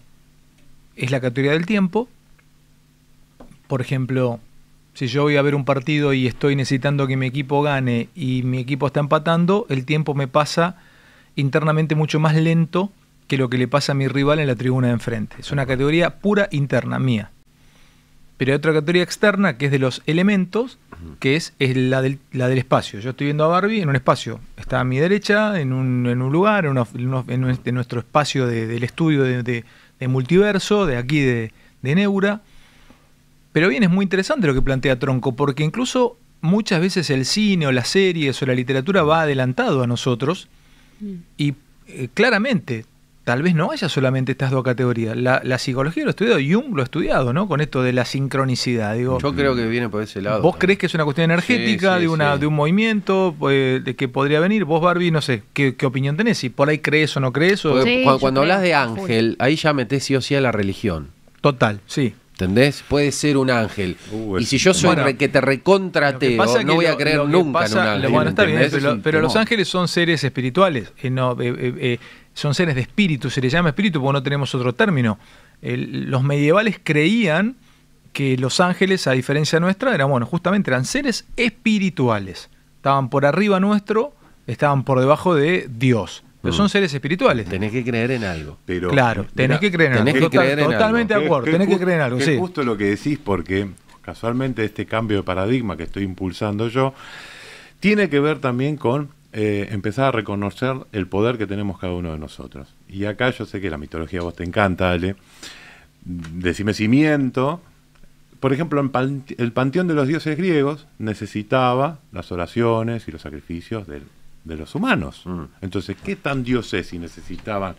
es la categoría del tiempo. Por ejemplo, si yo voy a ver un partido y estoy necesitando que mi equipo gane y mi equipo está empatando, el tiempo me pasa internamente mucho más lento que lo que le pasa a mi rival en la tribuna de enfrente. Es una categoría pura interna mía. Pero hay otra categoría externa que es de los elementos, que es, la, del, espacio. Yo estoy viendo a Barbie en un espacio. Está a mi derecha, en un, lugar, en, nuestro espacio del estudio de, multiverso, de aquí de, Neura. Pero bien, es muy interesante lo que plantea Tronco, porque incluso muchas veces el cine o las series o la literatura va adelantado a nosotros. Mm. Y eh, claramente tal vez no haya solamente estas dos categorías. La, psicología lo he estudiado, Jung lo ha estudiado, ¿no? Con esto de la sincronicidad. Digo, Yo creo que viene por ese lado. ¿Vos crees que es una cuestión energética, de, una, de un movimiento eh, de que podría venir? Vos, Barbie, no sé, ¿qué, opinión tenés? Si por ahí crees o no crees. O... cuando, hablas de ángel, ahí ya metés sí o sí a la religión. Total, sí. ¿Entendés? Puede ser un ángel. Uh, y si yo soy que te recontrateo, no voy a creer nunca pero, los ángeles son seres espirituales. Eh, no, eh, son seres de espíritu, se les llama espíritu porque no tenemos otro término. los medievales creían que los ángeles, a diferencia nuestra, eran, bueno, justamente eran seres espirituales. Estaban por arriba nuestro, estaban por debajo de Dios. Pero son mm. seres espirituales. Tenés que creer en algo. Pero, claro, tenés que creer en algo. totalmente de acuerdo, tenés que, creer en algo. Es justo lo que decís porque casualmente este cambio de paradigma que estoy impulsando yo tiene que ver también con eh, empezar a reconocer el poder que tenemos cada uno de nosotros. Y acá yo sé que la mitología a vos te encanta, Ale. Decime miento. Por ejemplo, el panteón de los dioses griegos necesitaba las oraciones y los sacrificios de, los humanos. Mm. Entonces, ¿qué tan dioses si necesitaban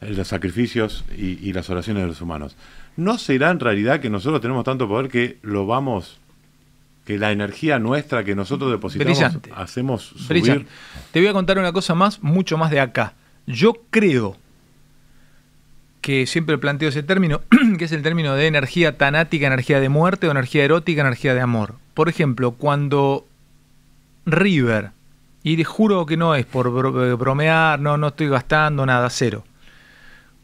eh, los sacrificios y, y las oraciones de los humanos? ¿No será en realidad que nosotros tenemos tanto poder que lo vamos que la energía nuestra que nosotros depositamos hacemos subir. Te voy a contar una cosa más, mucho más de acá. Yo creo que siempre planteo ese término, que es el término de energía tanática, energía de muerte o energía erótica, energía de amor. Por ejemplo, cuando River, y juro que no es por eh, bromear, no, no estoy gastando nada, cero.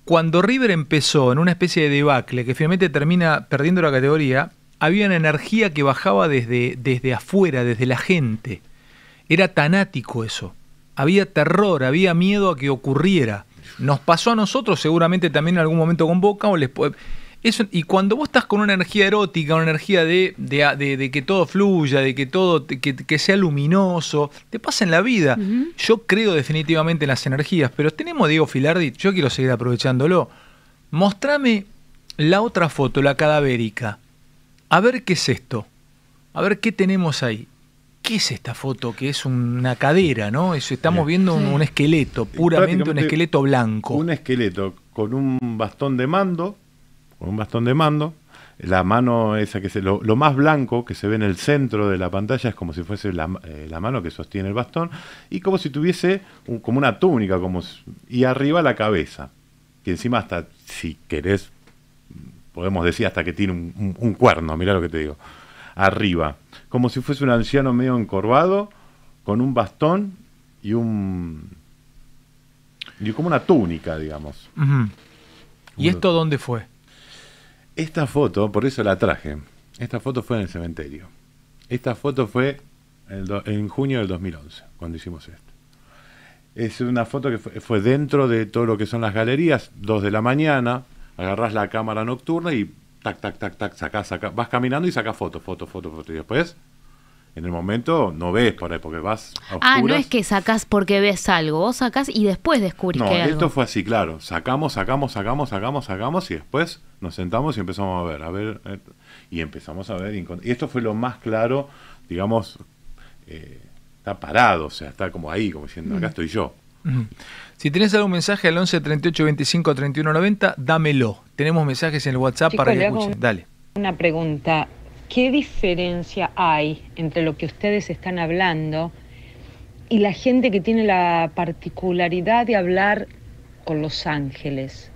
Cuando River empezó en una especie de debacle que finalmente termina perdiendo la categoría, había una energía que bajaba desde, desde afuera, desde la gente. Era tanático eso. Había terror, había miedo a que ocurriera. Nos pasó a nosotros seguramente también en algún momento con Boca o les eso, y cuando vos estás con una energía erótica, una energía de, de, que todo fluya, de que todo que, sea luminoso, te pasa en la vida. Yo creo definitivamente en las energías, pero tenemos a Diego Filardi, yo quiero seguir aprovechándolo. Mostrame la otra foto, la cadavérica a ver qué es esto, a ver qué tenemos ahí. ¿Qué es esta foto? Que es una cadera, ¿no? estamos viendo un, esqueleto, eh, puramente un esqueleto blanco. Un esqueleto con un bastón de mando, con un bastón de mando, la mano esa que se, lo, más blanco que se ve en el centro de la pantalla es como si fuese la, eh, mano que sostiene el bastón y como si tuviese como una túnica como y arriba la cabeza que encima hasta si querés podemos decir hasta que tiene un, cuerno, mirá lo que te digo, arriba, como si fuese un anciano medio encorvado, con un bastón y un... y como una túnica, digamos. ¿Y esto dónde fue? Esta foto, por eso la traje, esta foto fue en el cementerio. Esta foto fue en junio del 2011, cuando hicimos esto. Es una foto que fue, dentro de todo lo que son las galerías, Dos de la mañana, agarrás la cámara nocturna y tac, tac, tac, tac, sacás, vas caminando y sacas fotos, fotos, fotos, fotos. Y después, en el momento, no ves por ahí, porque vas a Ah, no es que sacas porque ves algo, vos sacás y después descubrís que esto fue así, claro. Sacamos, sacamos, sacamos, sacamos, sacamos y después nos sentamos y empezamos a ver, a ver, eh, y empezamos a ver. Y, esto fue lo más claro, digamos, eh, está parado, o sea, está como ahí, como diciendo, acá mm. estoy yo. Si tenés algún mensaje al 11 38 25 31 90, dámelo. Tenemos mensajes en el WhatsApp para que escuchen. Dale. Una pregunta. ¿Qué diferencia hay entre lo que ustedes están hablando y la gente que tiene la particularidad de hablar con los ángeles?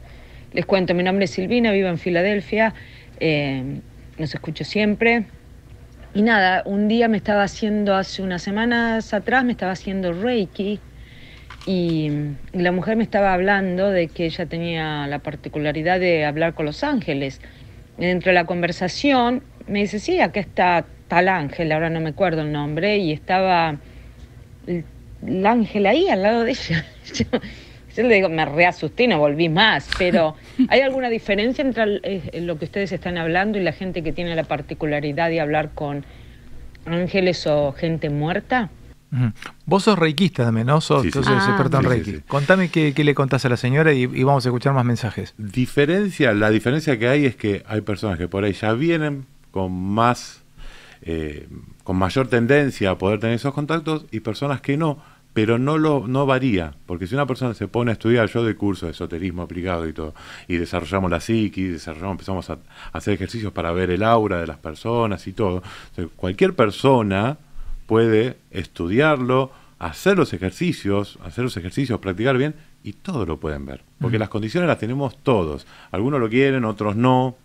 Les cuento, mi nombre es Silvina, vivo en Filadelfia, nos eh, escucho siempre. Y nada, un día me estaba haciendo, hace unas semanas atrás, me estaba haciendo Reiki y la mujer me estaba hablando de que ella tenía la particularidad de hablar con los ángeles. Dentro de la conversación me dice, sí, acá está tal ángel, ahora no me acuerdo el nombre, y estaba el, ángel ahí al lado de ella. Yo, le digo, me reasusté, no volví más, pero ¿hay alguna diferencia entre eh, lo que ustedes están hablando y la gente que tiene la particularidad de hablar con ángeles o gente muerta? Vos sos reikista también, ¿no? Sos, sí, en reiki. Contame qué, le contás a la señora y, vamos a escuchar más mensajes. Diferencia, la diferencia que hay es que hay personas que por ahí ya vienen con más, eh, con mayor tendencia a poder tener esos contactos y personas que no, pero no lo, no varía, porque si una persona se pone a estudiar, yo doy curso de esoterismo aplicado y todo, y desarrollamos la psiqui, desarrollamos, empezamos a, hacer ejercicios para ver el aura de las personas y todo. cualquier persona puede estudiarlo, hacer los ejercicios, hacer los ejercicios, practicar bien y todo lo pueden ver, porque las condiciones las tenemos todos. Algunos lo quieren, otros no.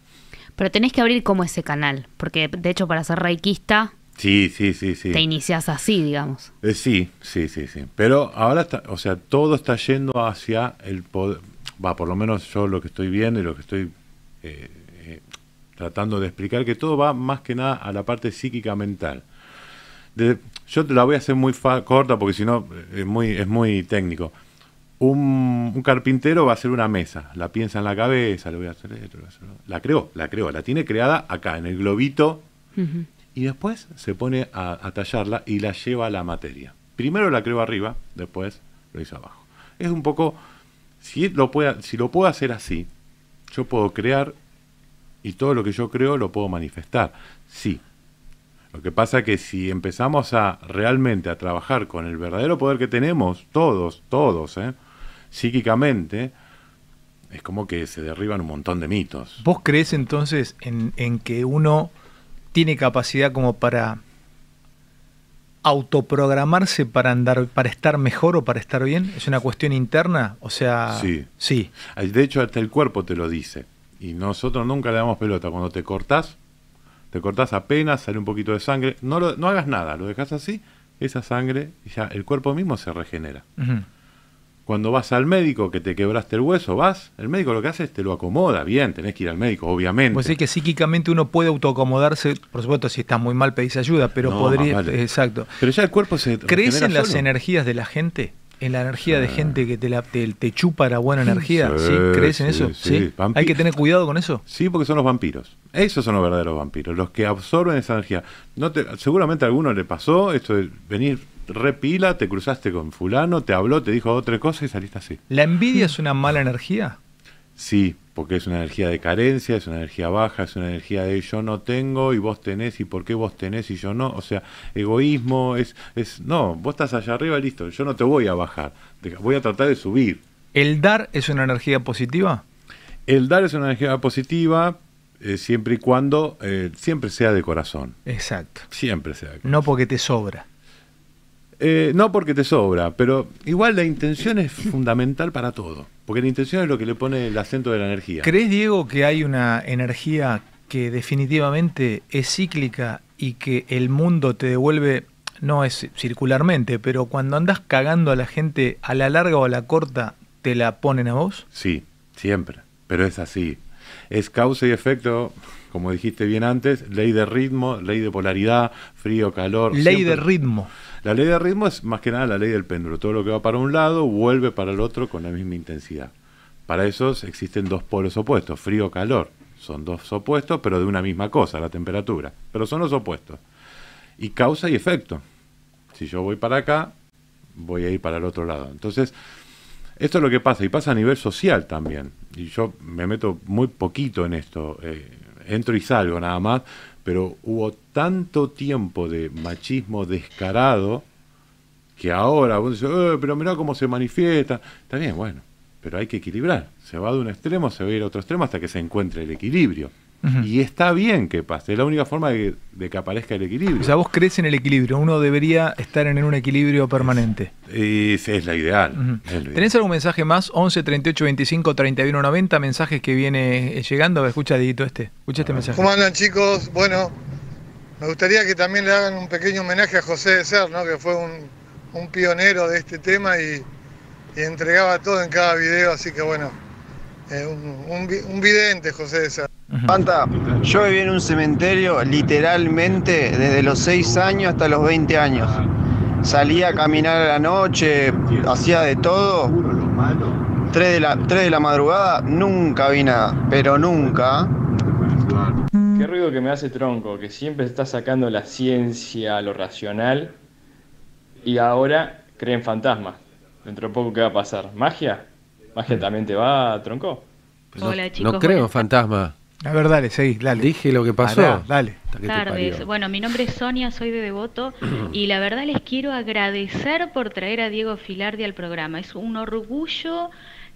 Pero tenés que abrir como ese canal, porque de hecho para ser reikista Sí, sí, sí, sí. Te inicias así, digamos. Eh, sí, sí, sí, sí. Pero ahora, o sea, todo está yendo hacia el poder. Va, por lo menos yo lo que estoy viendo y lo que estoy eh, eh, tratando de explicar, que todo va más que nada a la parte psíquica mental yo te la voy a hacer muy corta porque si no eh, es muy, es muy técnico. Un, carpintero va a hacer una mesa, la piensa en la cabeza, voy la creó, la creó, la tiene creada acá en el globito y después se pone a, tallarla y la lleva a la materia. Primero la creo arriba, después lo hizo abajo. Es un poco, si lo, si lo puedo hacer así, yo puedo crear y todo lo que yo creo lo puedo manifestar. Sí, lo que pasa es que si empezamos a realmente a trabajar con el verdadero poder que tenemos, todos, todos, ¿eh? psíquicamente, es como que se derriban un montón de mitos. ¿Vos crees entonces en, que uno tiene capacidad como para autoprogramarse para andar, para estar mejor o para estar bien? ¿Es una cuestión interna? O sea, sí. sí. De hecho, hasta el cuerpo te lo dice. Y nosotros nunca le damos pelota. Cuando te cortás, te cortás apenas, sale un poquito de sangre. No, no hagas nada, lo dejas así, esa sangre, ya el cuerpo mismo se regenera. Cuando vas al médico que te quebraste el hueso, vas, el médico lo que hace es te lo acomoda bien, tenés que ir al médico, obviamente. Pues es que psíquicamente uno puede autoacomodarse, por supuesto, si estás muy mal pedís ayuda, pero podría. Exacto. Pero ya el cuerpo se. ¿Crees en las energías de la gente? en la energía de ah. gente que te, la, chupa la buena energía. ¿Sí? ¿Crees en eso? Sí. ¿Hay que tener cuidado con eso? Sí, porque son los vampiros. Esos son los verdaderos vampiros, los que absorben esa energía. No te, seguramente a alguno le pasó esto de venir repila, te cruzaste con fulano, te habló, te dijo otra cosa y saliste así. ¿La envidia es una mala energía? Sí, porque es una energía de carencia, es una energía baja, es una energía de yo no tengo y vos tenés y por qué vos tenés y yo no. O sea, egoísmo es, es no, vos estás allá arriba, listo, yo no te voy a bajar, voy a tratar de subir. ¿El dar es una energía positiva? El dar es una energía positiva, eh, siempre y cuando eh, siempre sea de corazón. Exacto. Siempre sea de corazón. No porque te sobra. Eh, no porque te sobra, pero igual la intención es fundamental para todo, porque la intención es lo que le pone el acento de la energía. ¿Crees, Diego, que hay una energía que definitivamente es cíclica y que el mundo te devuelve, no es circularmente, pero cuando andas cagando a la gente a la larga o a la corta, te la ponen a vos? Sí, siempre, pero es así. Es causa y efecto como dijiste bien antes, ley de ritmo, ley de polaridad, frío, calor. Ley de ritmo. La ley de ritmo es más que nada la ley del péndulo. Todo lo que va para un lado vuelve para el otro con la misma intensidad. Para eso existen dos polos opuestos, frío-calor. Son dos opuestos, pero de una misma cosa, la temperatura. Pero son los opuestos. Y causa y efecto. Si yo voy para acá, voy a ir para el otro lado. Entonces, esto es lo que pasa, y pasa a nivel social también. Y yo me meto muy poquito en esto. Eh, entro y salgo nada más, pero hubo tanto tiempo de machismo descarado que ahora uno dice, eh, pero mira cómo se manifiesta. Está bien, bueno, pero hay que equilibrar. Se va de un extremo, se va a ir a otro extremo hasta que se encuentre el equilibrio. Y está bien que pase, es la única forma de, que aparezca el equilibrio. O sea, vos crees en el equilibrio, uno debería estar en un equilibrio permanente. Es, es, es la ideal. ¿Tenés algún mensaje más? 11 38 25 31 90, mensajes que viene eh, llegando. Escucha, Didito, este. Escucha este mensaje. ¿Cómo andan, chicos? Bueno, me gustaría que también le hagan un pequeño homenaje a José de Ser, ¿no? que fue un, pionero de este tema y, y entregaba todo en cada video, así que bueno, eh, un, un, vidente, José de Panta, yo viví en un cementerio literalmente desde los 6 años hasta los 20 años. Salía a caminar a la noche, hacía de todo. 3 de, la, de la madrugada, nunca vi nada, pero nunca. Qué ruido que me hace tronco, que siempre está sacando la ciencia, lo racional, y ahora creen fantasmas. Dentro de poco, ¿qué va a pasar? ¿Magia? Magia también te va, tronco. no, Hola, chicos. No creo, fantasma. la verdad dale, seguí, Dije lo que pasó. Dale, dale. Tardes. Bueno, mi nombre es Sonia, soy de Devoto y la verdad les quiero agradecer por traer a Diego Filardi al programa. Es un orgullo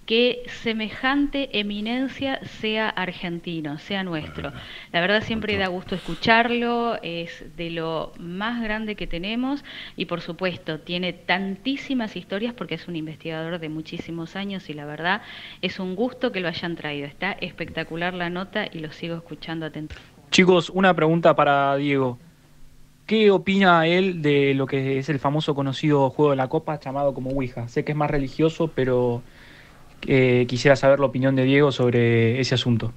que semejante eminencia sea argentino, sea nuestro. La verdad siempre da gusto escucharlo, es de lo más grande que tenemos y por supuesto tiene tantísimas historias porque es un investigador de muchísimos años y la verdad es un gusto que lo hayan traído. Está espectacular la nota y lo sigo escuchando atentamente. Chicos, una pregunta para Diego. ¿Qué opina él de lo que es el famoso conocido juego de la copa llamado como Ouija? Sé que es más religioso, pero eh, quisiera saber la opinión de Diego sobre ese asunto.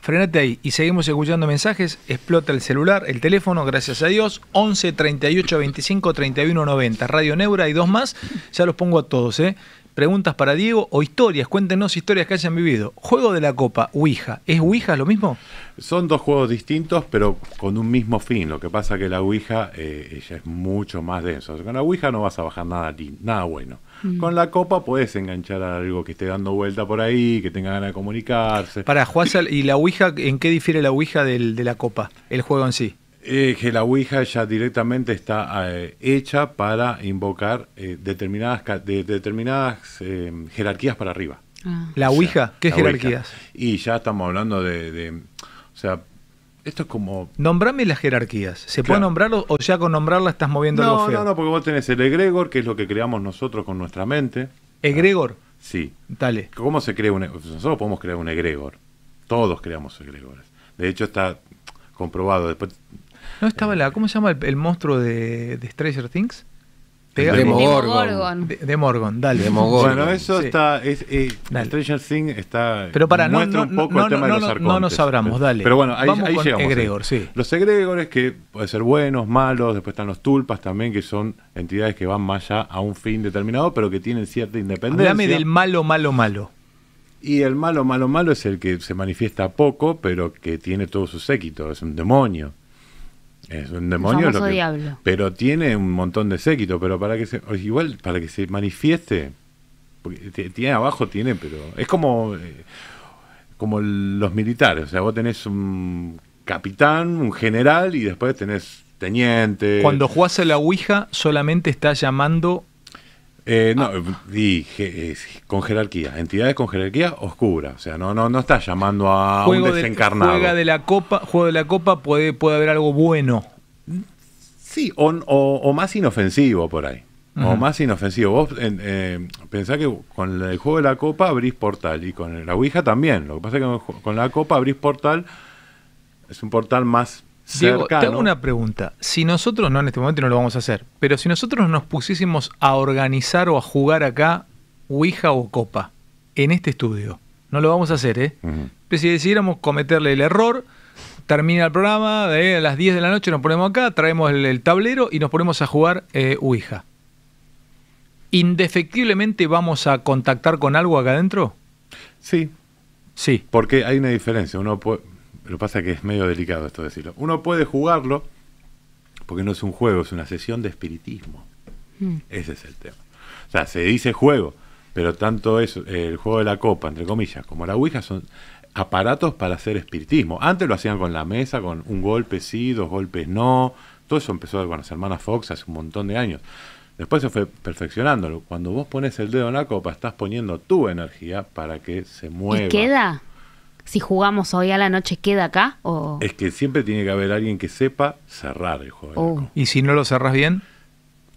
Frenate ahí y seguimos escuchando mensajes. Explota el celular, el teléfono, gracias a Dios. 11 38 25 31 90. Radio Neura y dos más. Ya los pongo a todos, ¿eh? preguntas para Diego o historias. Cuéntenos historias que hayan vivido. Juego de la Copa, Ouija. ¿Es Ouija lo mismo? Son dos juegos distintos, pero con un mismo fin. Lo que pasa que la Ouija eh, ella es mucho más densa. Con la Ouija no vas a bajar nada, nada bueno. Mm. Con la copa puedes enganchar a algo que esté dando vuelta por ahí, que tenga ganas de comunicarse. Para, Juárez, ¿y la Ouija, en qué difiere la Ouija del, de la copa, el juego en sí? Eh, que la Ouija ya directamente está eh, hecha para invocar eh, determinadas, determinadas jerarquías para arriba. Ah. ¿La Ouija? ¿Qué jerarquías? Y ya estamos hablando de, O sea, esto es como... Nombrame las jerarquías. ¿Se puede nombrarlo o ya con nombrarla estás moviendo no, algo feo? No, no, porque vos tenés el egregor, que es lo que creamos nosotros con nuestra mente. ¿Egregor? Ah, sí. Dale. ¿Cómo se crea un... egregor? Nosotros podemos crear un egregor. Todos creamos egregores. De hecho está comprobado. Después no estaba la. ¿Cómo se llama el, monstruo de, Stranger Things? De Morgan. De, Morgan, dale. Bueno, eso está. Es, eh, Stranger Things está. Pero para, muestra no, un poco no, el tema no, No nos abramos, dale. Pero bueno, ahí, Vamos sí. Los egregores que pueden ser buenos, malos, después están los tulpas también, que son entidades que van más allá a un fin determinado, pero que tienen cierta independencia. Dame del malo, malo, malo. Y el malo, malo, malo es el que se manifiesta poco, pero que tiene todo su séquito, es un demonio. Es un demonio. Pero tiene un montón de séquito, pero para que se, igual para que se manifieste, porque tiene abajo, tiene, pero es como, eh, como los militares, o sea, vos tenés un capitán, un general y después tenés teniente. Cuando jugás a la Ouija solamente está llamando eh, no, con jerarquía, entidades con jerarquía oscura, o sea, no no no está llamando a un desencarnado. De, de la copa, juego de la copa puede puede haber algo bueno. Sí, o, más inofensivo por ahí. O más inofensivo. Vos eh, que con el juego de la copa abrís portal y con la Ouija también. Lo que pasa es que con la copa abrís portal, es un portal más Diego, tengo una pregunta. Si nosotros, no en este momento no lo vamos a hacer, pero si nosotros nos pusiésemos a organizar o a jugar acá Ouija o Copa, en este estudio, no lo vamos a hacer, ¿eh? Pero si decidiéramos cometerle el error, termina el programa, de a las 10 de la noche nos ponemos acá, traemos el, tablero y nos ponemos a jugar eh, Ouija. ¿Indefectiblemente vamos a contactar con algo acá adentro? Sí. Sí. Porque hay una diferencia. Uno puede, lo pasa que es medio delicado esto decirlo. Uno puede jugarlo, porque no es un juego, es una sesión de espiritismo. Mm. Ese es el tema. O sea, se dice juego, pero tanto es el juego de la copa, entre comillas, como la Ouija son aparatos para hacer espiritismo. Antes lo hacían con la mesa, con un golpe sí, dos golpes no. Todo eso empezó con las hermanas Fox hace un montón de años. Después se fue perfeccionándolo. Cuando vos pones el dedo en la copa, estás poniendo tu energía para que se mueva. ¿Y queda? si jugamos hoy a la noche, queda acá? O... Es que siempre tiene que haber alguien que sepa cerrar el juego. Oh. ¿Y si no lo cerras bien?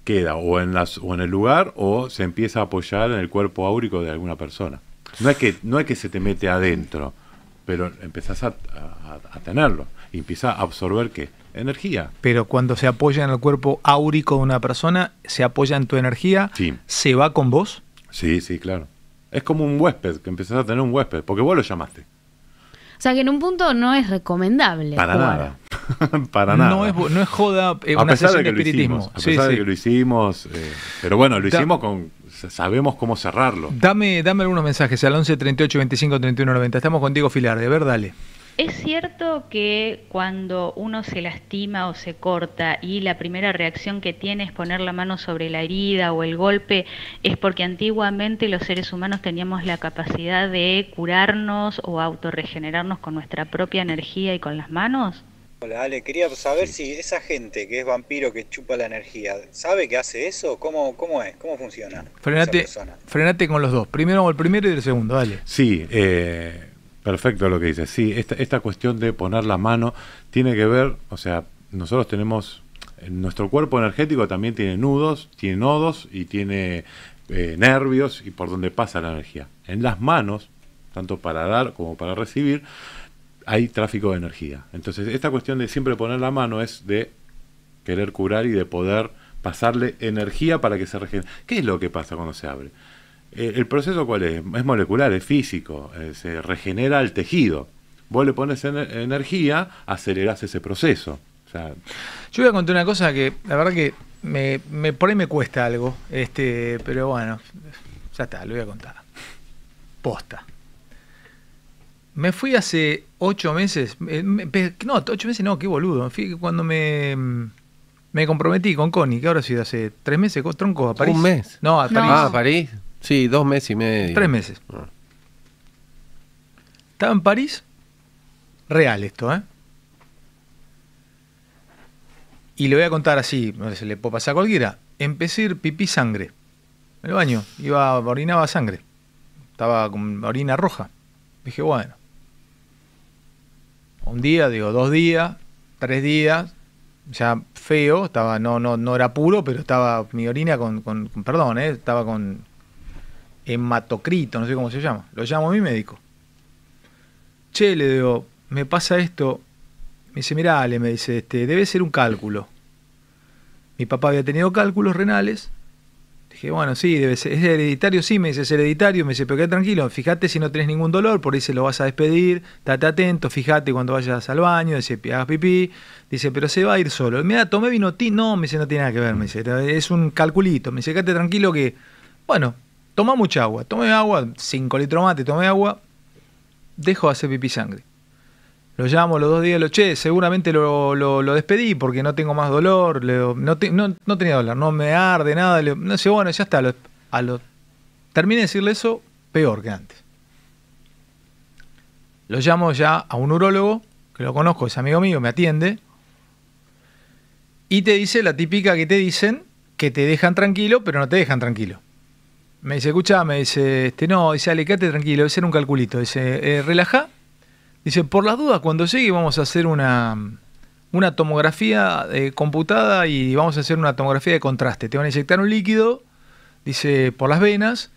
Queda o en, las, o en el lugar o se empieza a apoyar en el cuerpo áurico de alguna persona. No es que, no que se te mete adentro, pero empezás a, tenerlo y empieza a absorber qué? Energía. Pero cuando se apoya en el cuerpo áurico de una persona, se apoya en tu energía, se va con vos. Sí, sí, claro. Es como un huésped, que empezás a tener un huésped, porque vos lo llamaste. O sea que en un punto no es recomendable. Para nada. para nada. No es, no es joda eh, a una pesar sesión de, espiritismo. Hicimos, a sí, pesar de que lo hicimos, eh, pero bueno, lo hicimos con. Sabemos cómo cerrarlo. Dame, dame algunos mensajes al 11 38 25 31 90. Estamos contigo Diego Filar, de ver, dale. ¿Es cierto que cuando uno se lastima o se corta y la primera reacción que tiene es poner la mano sobre la herida o el golpe, es porque antiguamente los seres humanos teníamos la capacidad de curarnos o autorregenerarnos con nuestra propia energía y con las manos? Hola Ale, quería saber si esa gente que es vampiro que chupa la energía, ¿sabe que hace eso? ¿Cómo, cómo es? ¿Cómo funciona? Frenate, frenate con los dos, primero el primero y el segundo, dale. Sí, eh Perfecto lo que dices. Sí, esta, esta cuestión de poner la mano tiene que ver, o sea, nosotros tenemos, nuestro cuerpo energético también tiene nudos, tiene nodos y tiene eh, nervios y por donde pasa la energía. En las manos, tanto para dar como para recibir, hay tráfico de energía. Entonces, esta cuestión de siempre poner la mano es de querer curar y de poder pasarle energía para que se regenere. ¿Qué es lo que pasa cuando se abre? Eh, ¿El proceso cuál es? Es molecular, es físico, eh, se regenera el tejido. Vos le pones energía, acelerás ese proceso. Yo voy a contar una cosa que la verdad que me, por ahí me cuesta algo, este, pero bueno, ya está, lo voy a contar. Posta. Me fui hace ocho meses, eh, no, ocho meses no, qué boludo. fin, cuando me, me comprometí con Connie, que ahora sido? hace tres meses, tronco a París. ¿Un mes? No, a ah, París. No. a París. Sí, dos meses y medio. Tres meses. Ah. Estaba en París. Real esto, ¿eh? Y le voy a contar así, no se le puedo pasar a cualquiera. Empecé a ir pipí sangre. En el baño, iba, orinaba sangre. Estaba con orina roja. Dije, bueno. Un día, digo, dos días, tres días, sea, feo, estaba, no, no, no era puro, pero estaba mi orina con, con, con perdón, ¿eh? estaba con, hematocrito, no sé cómo se llama. Lo llamo a mi médico. Che, le digo, me pasa esto. Me dice, mira le me dice, este, debe ser un cálculo. Mi papá había tenido cálculos renales. Dije, bueno, sí, debe ser. ¿Es hereditario? Sí, me dice, es hereditario. Me dice, pero qué tranquilo, fíjate si no tenés ningún dolor, por ahí se lo vas a despedir, estate atento, fíjate cuando vayas al baño, dice, hagas pipí. Dice, pero se va a ir solo. Me Mira, tomé vinotín. No, me dice, no tiene nada que ver, me dice, es un calculito. Me dice, quédate tranquilo que, bueno, toma mucha agua, tome agua, 5 litros mate, tome agua, dejo de hacer pipí sangre. Lo llamo los dos días, lo che, seguramente lo, despedí porque no tengo más dolor, no, tenía dolor, no me arde nada, no sé, bueno, ya está. a lo, terminé de decirle eso peor que antes. Lo llamo ya a un urólogo, que lo conozco, es amigo mío, me atiende, y te dice la típica que te dicen, que te dejan tranquilo, pero no te dejan tranquilo. Me dice, escucha, me dice, este, no, dice, Ale, quédate tranquilo, a hacer un calculito. Dice, eh, relaja. Dice, por las dudas, cuando llegue vamos a hacer una, tomografía eh, computada y vamos a hacer una tomografía de contraste. Te van a inyectar un líquido, dice, por las venas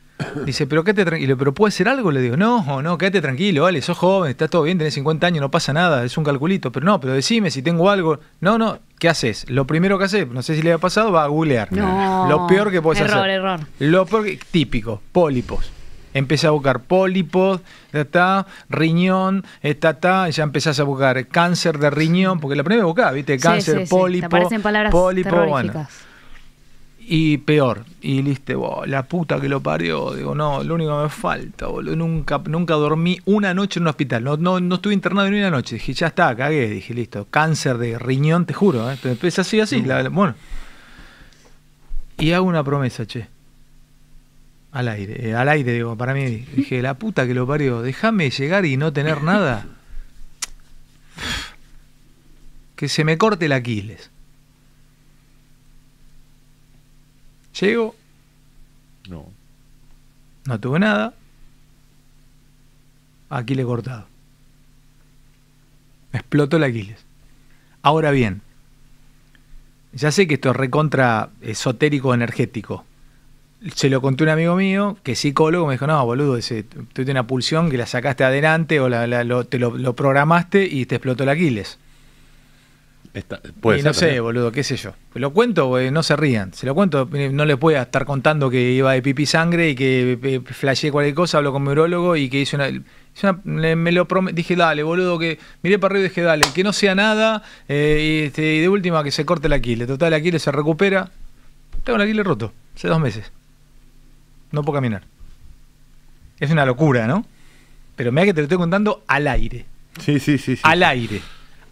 Dice, pero quédate tranquilo, pero ¿puede ser algo? Le digo, no, no, quédate tranquilo, vale, sos joven, está todo bien, tenés 50 años, no pasa nada, es un calculito, pero no, pero decime si tengo algo. No, no, ¿qué haces? Lo primero que haces, no sé si le ha pasado, va a googlear. Lo peor que puedes hacer. Error. Lo peor típico, pólipos. Empecé a buscar pólipos, está, riñón, está, ya empezás a buscar cáncer de riñón, porque la primera vez ¿viste? Cáncer, pólipos pólipo, y peor. Y listo, oh, la puta que lo parió. Digo, no, lo único que me falta, boludo. Nunca, nunca dormí una noche en un hospital. No, estuve internado ni una noche. Dije, ya está, cagué. Dije, listo. Cáncer de riñón, te juro. ¿eh? así, así. bueno. Y hago una promesa, che. Al aire, eh, al aire, digo, para mí. Dije, la puta que lo parió. Déjame llegar y no tener nada. que se me corte el Aquiles. Llego. No. No tuve nada. Aquiles cortado. Me explotó el Aquiles. Ahora bien, ya sé que esto es recontra esotérico energético. Se lo conté un amigo mío, que es psicólogo, me dijo, no, boludo, ese, tienes una pulsión que la sacaste adelante o la, te lo programaste y te explotó el Aquiles y no sé, boludo, qué sé yo. Lo cuento, eh, no se rían. Se lo cuento, no les voy a estar contando que iba de pipi sangre y que eh, flasheé cualquier cosa, hablo con mi urologo y que hice una... me lo dije, dale, boludo, que miré para arriba y dije, dale, que no sea nada eh, este, y, de última que se corte el quile Total, el quile se recupera. Tengo un quile roto, hace dos meses. No puedo caminar. Es una locura, ¿no? Pero mira que te lo estoy contando al aire. Sí, sí, sí. sí. Al aire.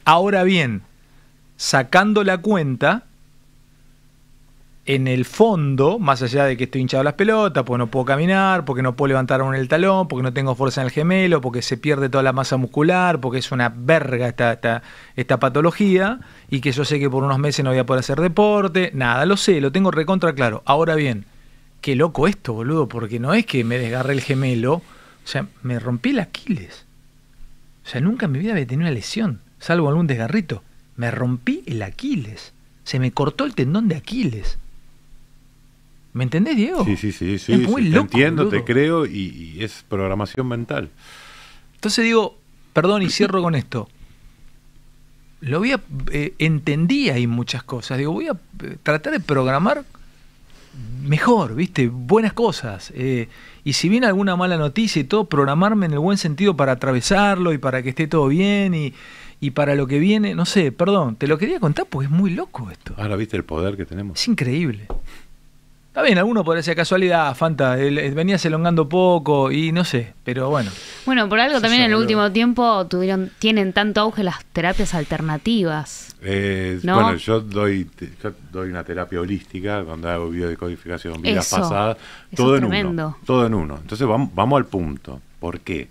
Ahora bien, sacando la cuenta, en el fondo, más allá de que estoy hinchado las pelotas, porque no puedo caminar, porque no puedo levantar aún el talón, porque no tengo fuerza en el gemelo, porque se pierde toda la masa muscular, porque es una verga esta, esta, patología, y que yo sé que por unos meses no voy a poder hacer deporte, nada, lo sé, lo tengo recontra claro. Ahora bien, qué loco esto, boludo, porque no es que me desgarré el gemelo, o sea, me rompí el Aquiles. O sea, nunca en mi vida había tenido una lesión, salvo algún desgarrito. Me rompí el Aquiles. Se me cortó el tendón de Aquiles. ¿Me entendés, Diego? Sí, sí, sí. sí, es muy te entiendo, te creo y, es programación mental. Entonces digo, perdón y cierro con esto. Lo voy a, eh, entendí ahí muchas cosas. Digo, voy a eh, tratar de programar mejor, ¿viste? Buenas cosas. Eh, y si viene alguna mala noticia y todo, programarme en el buen sentido para atravesarlo y para que esté todo bien y y para lo que viene, no sé, perdón, te lo quería contar porque es muy loco esto. Ahora viste el poder que tenemos. Es increíble. Está bien, alguno por esa casualidad, Fanta, él, eh, venías elongando poco y no sé, pero bueno. Bueno, por algo también en el último tiempo tuvieron, tienen tanto auge las terapias alternativas. Eh, bueno, yo doy, doy una terapia holística cuando hago biodecodificación, vidas pasadas, todo en uno. Todo en uno. Entonces vamos, vamos al punto. ¿Por qué?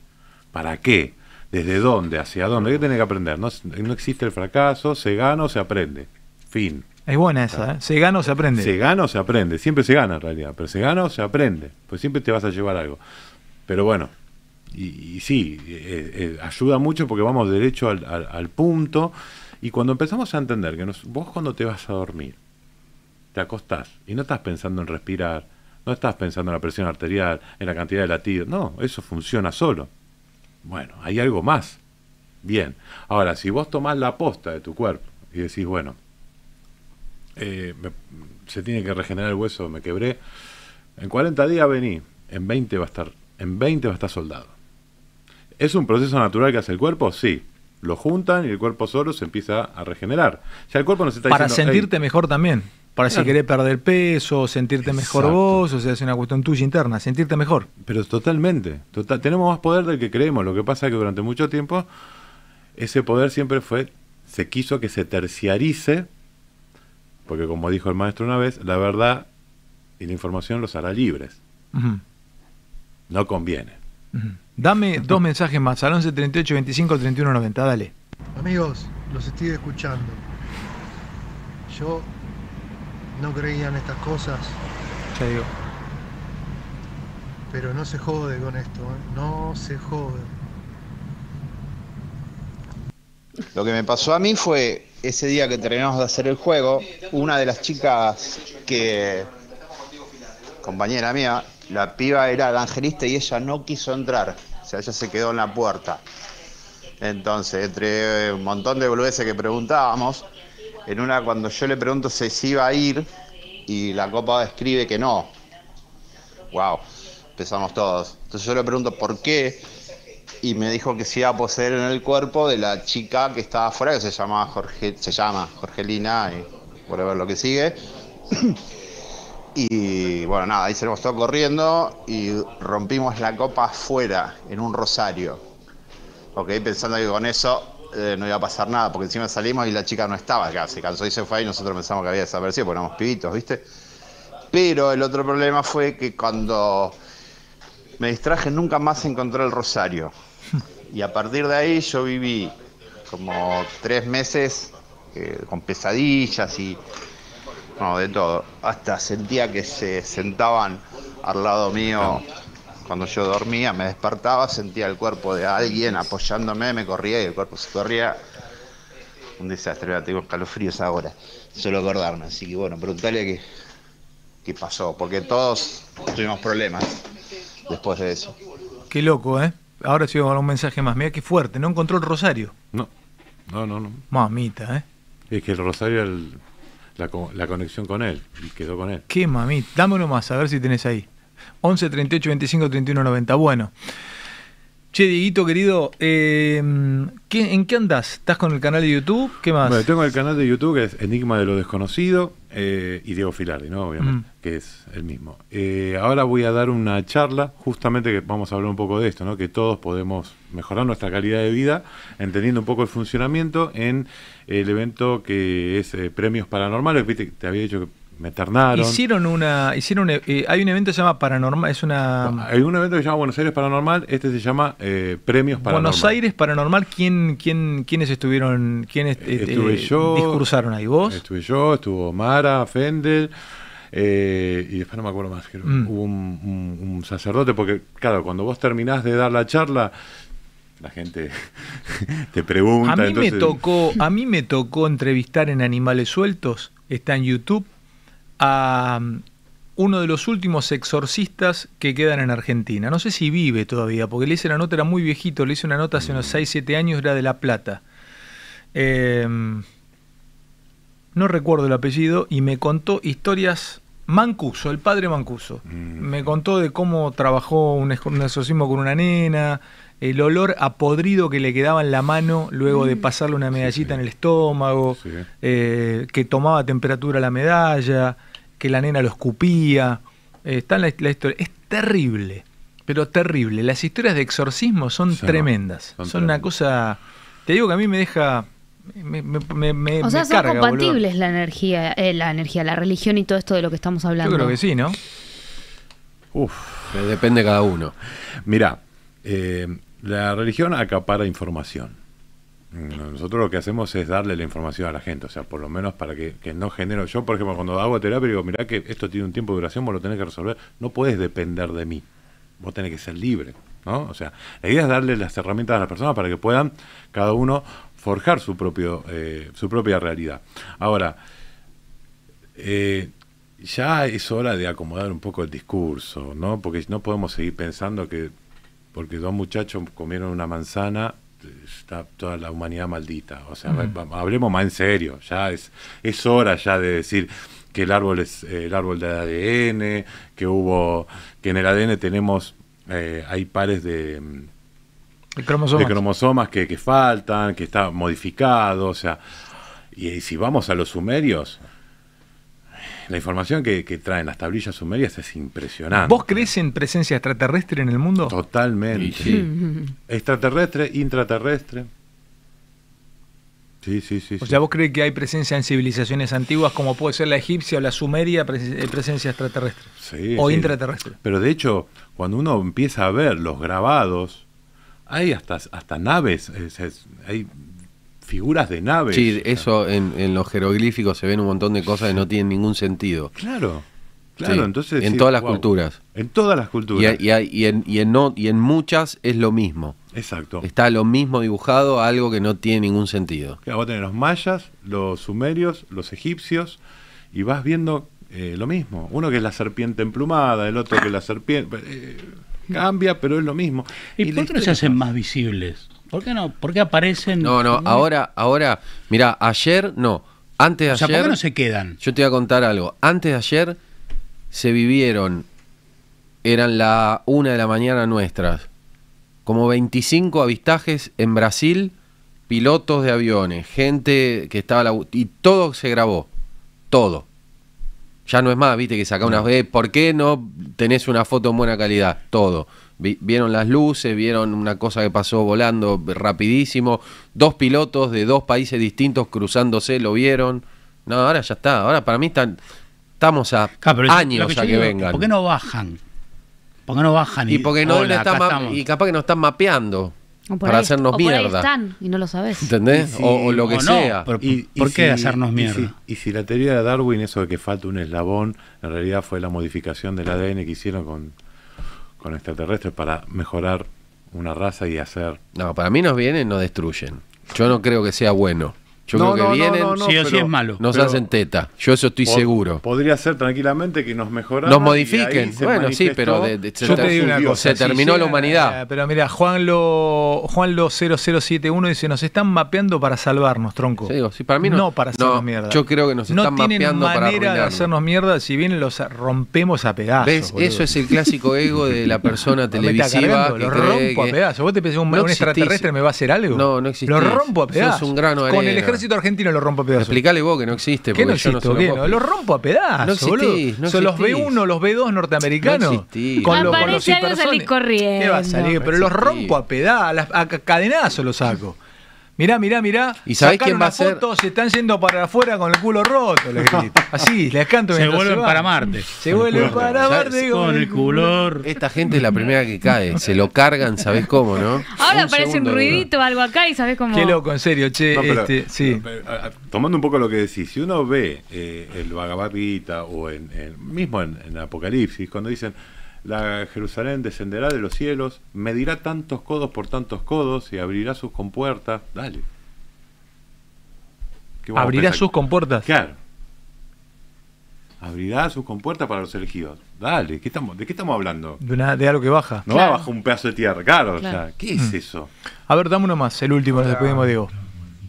¿Para qué? desde dónde, hacia dónde, ¿qué tiene que aprender? No, existe el fracaso, se gana o se aprende. Fin. Es buena esa, ¿eh? se gana o se aprende. Se gana o se aprende, siempre se gana en realidad, pero se gana o se aprende, pues siempre te vas a llevar algo. Pero bueno, y, sí, eh, eh, ayuda mucho porque vamos derecho al, punto. Y cuando empezamos a entender que vos cuando te vas a dormir, te acostás y no estás pensando en respirar, no estás pensando en la presión arterial, en la cantidad de latidos, no, eso funciona solo. Bueno, hay algo más. Bien, ahora, si vos tomás la posta de tu cuerpo y decís, bueno, eh, se tiene que regenerar el hueso, me quebré, en 40 días vení, en 20 va a estar, en 20 va a estar soldado. ¿Es un proceso natural que hace el cuerpo? Sí, lo juntan y el cuerpo solo se empieza a regenerar. Ya el cuerpo necesita. Para sentirte mejor también. Para si querés perder peso, sentirte mejor vos, o sea, es una cuestión tuya interna, sentirte mejor. Pero totalmente. tenemos más poder del que creemos. Lo que pasa es que durante mucho tiempo ese poder siempre fue, se quiso que se terciarice, porque como dijo el maestro una vez, la verdad y la información los hará libres. No conviene. Dame dos mensajes más al 11 38 25 31 90, dale. Amigos, los estoy escuchando. Yo no creían estas cosas. te digo. Pero no se jode con esto, ¿eh? no se jode. Lo que me pasó a mí fue ese día que terminamos de hacer el juego, una de las chicas que, compañera mía, la piba era angelista y ella no quiso entrar, o sea, ella se quedó en la puerta. Entonces, entre un montón de boludeces que preguntábamos, en una cuando yo le pregunto si se iba a ir y la copa describe que no. Wow, empezamos todos. Entonces yo le pregunto por qué y me dijo que se iba a poseer en el cuerpo de la chica que estaba afuera que se Jorge, se llama Jorgelina y por ver lo que sigue. Y bueno, nada, ahí se nos corriendo y rompimos la copa afuera en un rosario. Ok, pensando que con eso eh, no iba a pasar nada, porque encima salimos y la chica no estaba ya, se cansó y se fue y nosotros pensamos que había desaparecido, porque éramos pibitos, ¿viste? Pero el otro problema fue que cuando me distraje nunca más encontré el rosario. Y a partir de ahí yo viví como tres meses eh, con pesadillas y no, de todo. Hasta sentía que se sentaban al lado mío cuando yo dormía, me despertaba, sentía el cuerpo de alguien apoyándome, me corría y el cuerpo se corría. Un desastre, ¿verdad? tengo escalofríos ahora, solo acordarme. Así que bueno, preguntale qué, qué pasó, porque todos tuvimos problemas después de eso. Qué loco, ¿eh? Ahora sí a un mensaje más. Mira qué fuerte, no encontró el rosario. No, no, no. no. Mamita, ¿eh? Es que el rosario la, conexión con él y quedó con él. Qué mamita, dámelo más, a ver si tenés ahí. 11 38 25 31 90. Bueno. Che, Dieguito, querido, eh, ¿en qué andas ¿Estás con el canal de YouTube? ¿Qué más? Bueno, tengo el canal de YouTube que es Enigma de lo Desconocido eh, y Diego Filardi, ¿no? Obviamente, mm. que es el mismo. Eh, ahora voy a dar una charla, justamente que vamos a hablar un poco de esto, ¿no? Que todos podemos mejorar nuestra calidad de vida entendiendo un poco el funcionamiento en el evento que es Premios Paranormales. Viste, te había dicho que me Hicieron una. Hicieron eh, eh, hay un evento que se llama Paranormal. Es una. hay un evento que se llama Buenos Aires Paranormal. Este se llama eh, Premios Paranormal. Buenos Aires Paranormal. ¿Quién, quién, quiénes estuvieron? ¿Quiénes eh, yo, discursaron ahí? ¿Vos? Estuve yo, estuvo Mara, Fendel. y después no me acuerdo más, mm. Hubo un, sacerdote, porque claro, cuando vos terminás de dar la charla, la gente te pregunta. A mí me tocó, a mí me tocó entrevistar en Animales Sueltos, está en YouTube, a um, uno de los últimos exorcistas que quedan en Argentina. No sé si vive todavía, porque le hice la nota, era muy viejito, le hice una nota hace unos 6, 7 años, era de La Plata. Em, no recuerdo el apellido y me contó historias Mancuso, el padre Mancuso. Mm. Me contó de cómo trabajó un, exorcismo con una nena, el olor a podrido que le quedaba en la mano luego de mm. pasarle una medallita en el estómago, eh, que tomaba temperatura la medalla que la nena lo escupía. Eh, está la, la, historia. Es terrible, pero terrible. Las historias de exorcismo son tremendas. son, una cosa. Te digo que a mí me deja. Me, me, o sea, son compatibles la energía, eh, la energía, la religión y todo esto de lo que estamos hablando. Yo creo que sí, ¿no? Uf, depende cada uno. Mirá, eh, la religión acapara información. Nosotros lo que hacemos es darle la información a la gente, o sea, por lo menos para que, no genero. Yo, por ejemplo, cuando hago terapia, digo, mirá que esto tiene un tiempo de duración, vos lo tenés que resolver, no puedes depender de mí, vos tenés que ser libre, ¿no? O sea, la idea es darle las herramientas a las personas para que puedan cada uno forjar su, propio, eh, su propia realidad. Ahora, eh, ya es hora de acomodar un poco el discurso, ¿no? Porque no podemos seguir pensando que porque dos muchachos comieron una manzana está toda la humanidad maldita. O sea, hablemos más en serio. Ya es, es hora ya de decir que el árbol es el árbol del ADN, que hubo, que en el ADN tenemos, eh, hay pares de, cromosomas, de cromosomas que, faltan, que están modificados. o sea, y si vamos a los sumerios, la información que, traen las tablillas sumerias es impresionante. ¿Vos crees en presencia extraterrestre en el mundo? Totalmente. extraterrestre, intraterrestre. Sí, sí, sí. O sea, ¿vos crees que hay presencia en civilizaciones antiguas como puede ser la egipcia o la sumeria, eh, presencia extraterrestre? Sí, o intraterrestre. Pero de hecho, cuando uno empieza a ver los grabados, hay hasta, hasta naves, hay figuras de naves. Sí, eso en, los jeroglíficos se ven un montón de cosas que no tienen ningún sentido. Claro, claro, entonces... En todas las culturas. En todas las culturas. Y, en, no, y en muchas es lo mismo. Exacto. Está lo mismo dibujado, algo que no tiene ningún sentido. Claro, vos tenés los mayas, los sumerios, los egipcios, y vas viendo eh, lo mismo. Uno que es la serpiente emplumada, el otro que es la serpiente... Eh, cambia, pero es lo mismo. ¿Y, por qué se hacen más visibles? ¿Por qué no? ¿Por qué aparecen? No, no, ahora, ahora, mira, ayer no, antes de ¿por qué no se quedan? Yo te voy a contar algo. Antes de ayer se vivieron, eran la una de la mañana nuestras, como 25 avistajes en Brasil, pilotos de aviones, gente que estaba. La, y todo se grabó. Todo. Ya no es más, viste, que saca una... foto ¿Por qué no tenés una foto en buena calidad? Todo vieron las luces, vieron una cosa que pasó volando rapidísimo, dos pilotos de dos países distintos cruzándose, lo vieron. No, ahora ya está, ahora para mí estamos a años ya que vengan. ¿Por qué no bajan? ¿Por qué no bajan? Y, porque no y capaz que no están mapeando. para hacernos mierda. Por están y no lo sabes. ¿Entendés? o, lo que sea. ¿Por qué hacernos mierda? y si, la teoría de Darwin, eso de que falta un eslabón, en realidad fue la modificación del ADN que hicieron con con extraterrestres para mejorar una raza y hacer... No, para mí nos vienen, nos destruyen. Yo no creo que sea bueno. Yo no, creo que no, vienen. No, es malo. Nos hacen teta. Yo eso estoy seguro. Podría ser tranquilamente que nos mejoraran. Nos modifiquen. Bueno, sí, pero de, se, una cosa, se terminó la humanidad. Pero mira, Juanlo, lo 0071 dice: Nos están mapeando para salvarnos, tronco. para no, para hacernos mierda. Yo creo que nos están mapeando para manera de hacernos mierda si bien los rompemos a pedazos. ¿Ves? Eso es el clásico ego de la persona televisiva. lo rompo a pedazos. ¿Vos te pensás un extraterrestre me va a hacer algo? No, no existe. Lo rompo a pedazos. un grano ejército argentino lo rompo a pedazos. Explicale vos que no existe. ¿Qué no existe? Yo no ¿Qué no? Lo rompo a pedazos, no existís, No Son los B1, los B2 norteamericanos. No Con, lo, con los corriendo. ¿Qué va a Pero los rompo a pedazos, a cadenazo los saco mirá, mirá, mirá. ¿Y sabés quién va a ser? se están yendo para afuera con el culo roto, Así, les canto. Se vuelven para Marte. Se vuelven para Marte. con el culo eh. Esta gente es la primera que cae. Se lo cargan, ¿sabés cómo, no? Ahora aparece un ruidito algo acá y sabés cómo. Qué loco, en serio, che. Este, tomando un poco lo que decís, si uno ve eh, el Vagabardita o en, mismo en Apocalipsis, cuando dicen la Jerusalén descenderá de los cielos, medirá tantos codos por tantos codos y abrirá sus compuertas. Dale. Abrirá sus compuertas. Claro. Abrirá sus compuertas para los elegidos. Dale, ¿de qué estamos hablando? De, una, de algo que baja. No baja un pedazo de tierra, claro. ¿qué es mm. eso? A ver, dame uno más, el último, nos despedimos, Diego.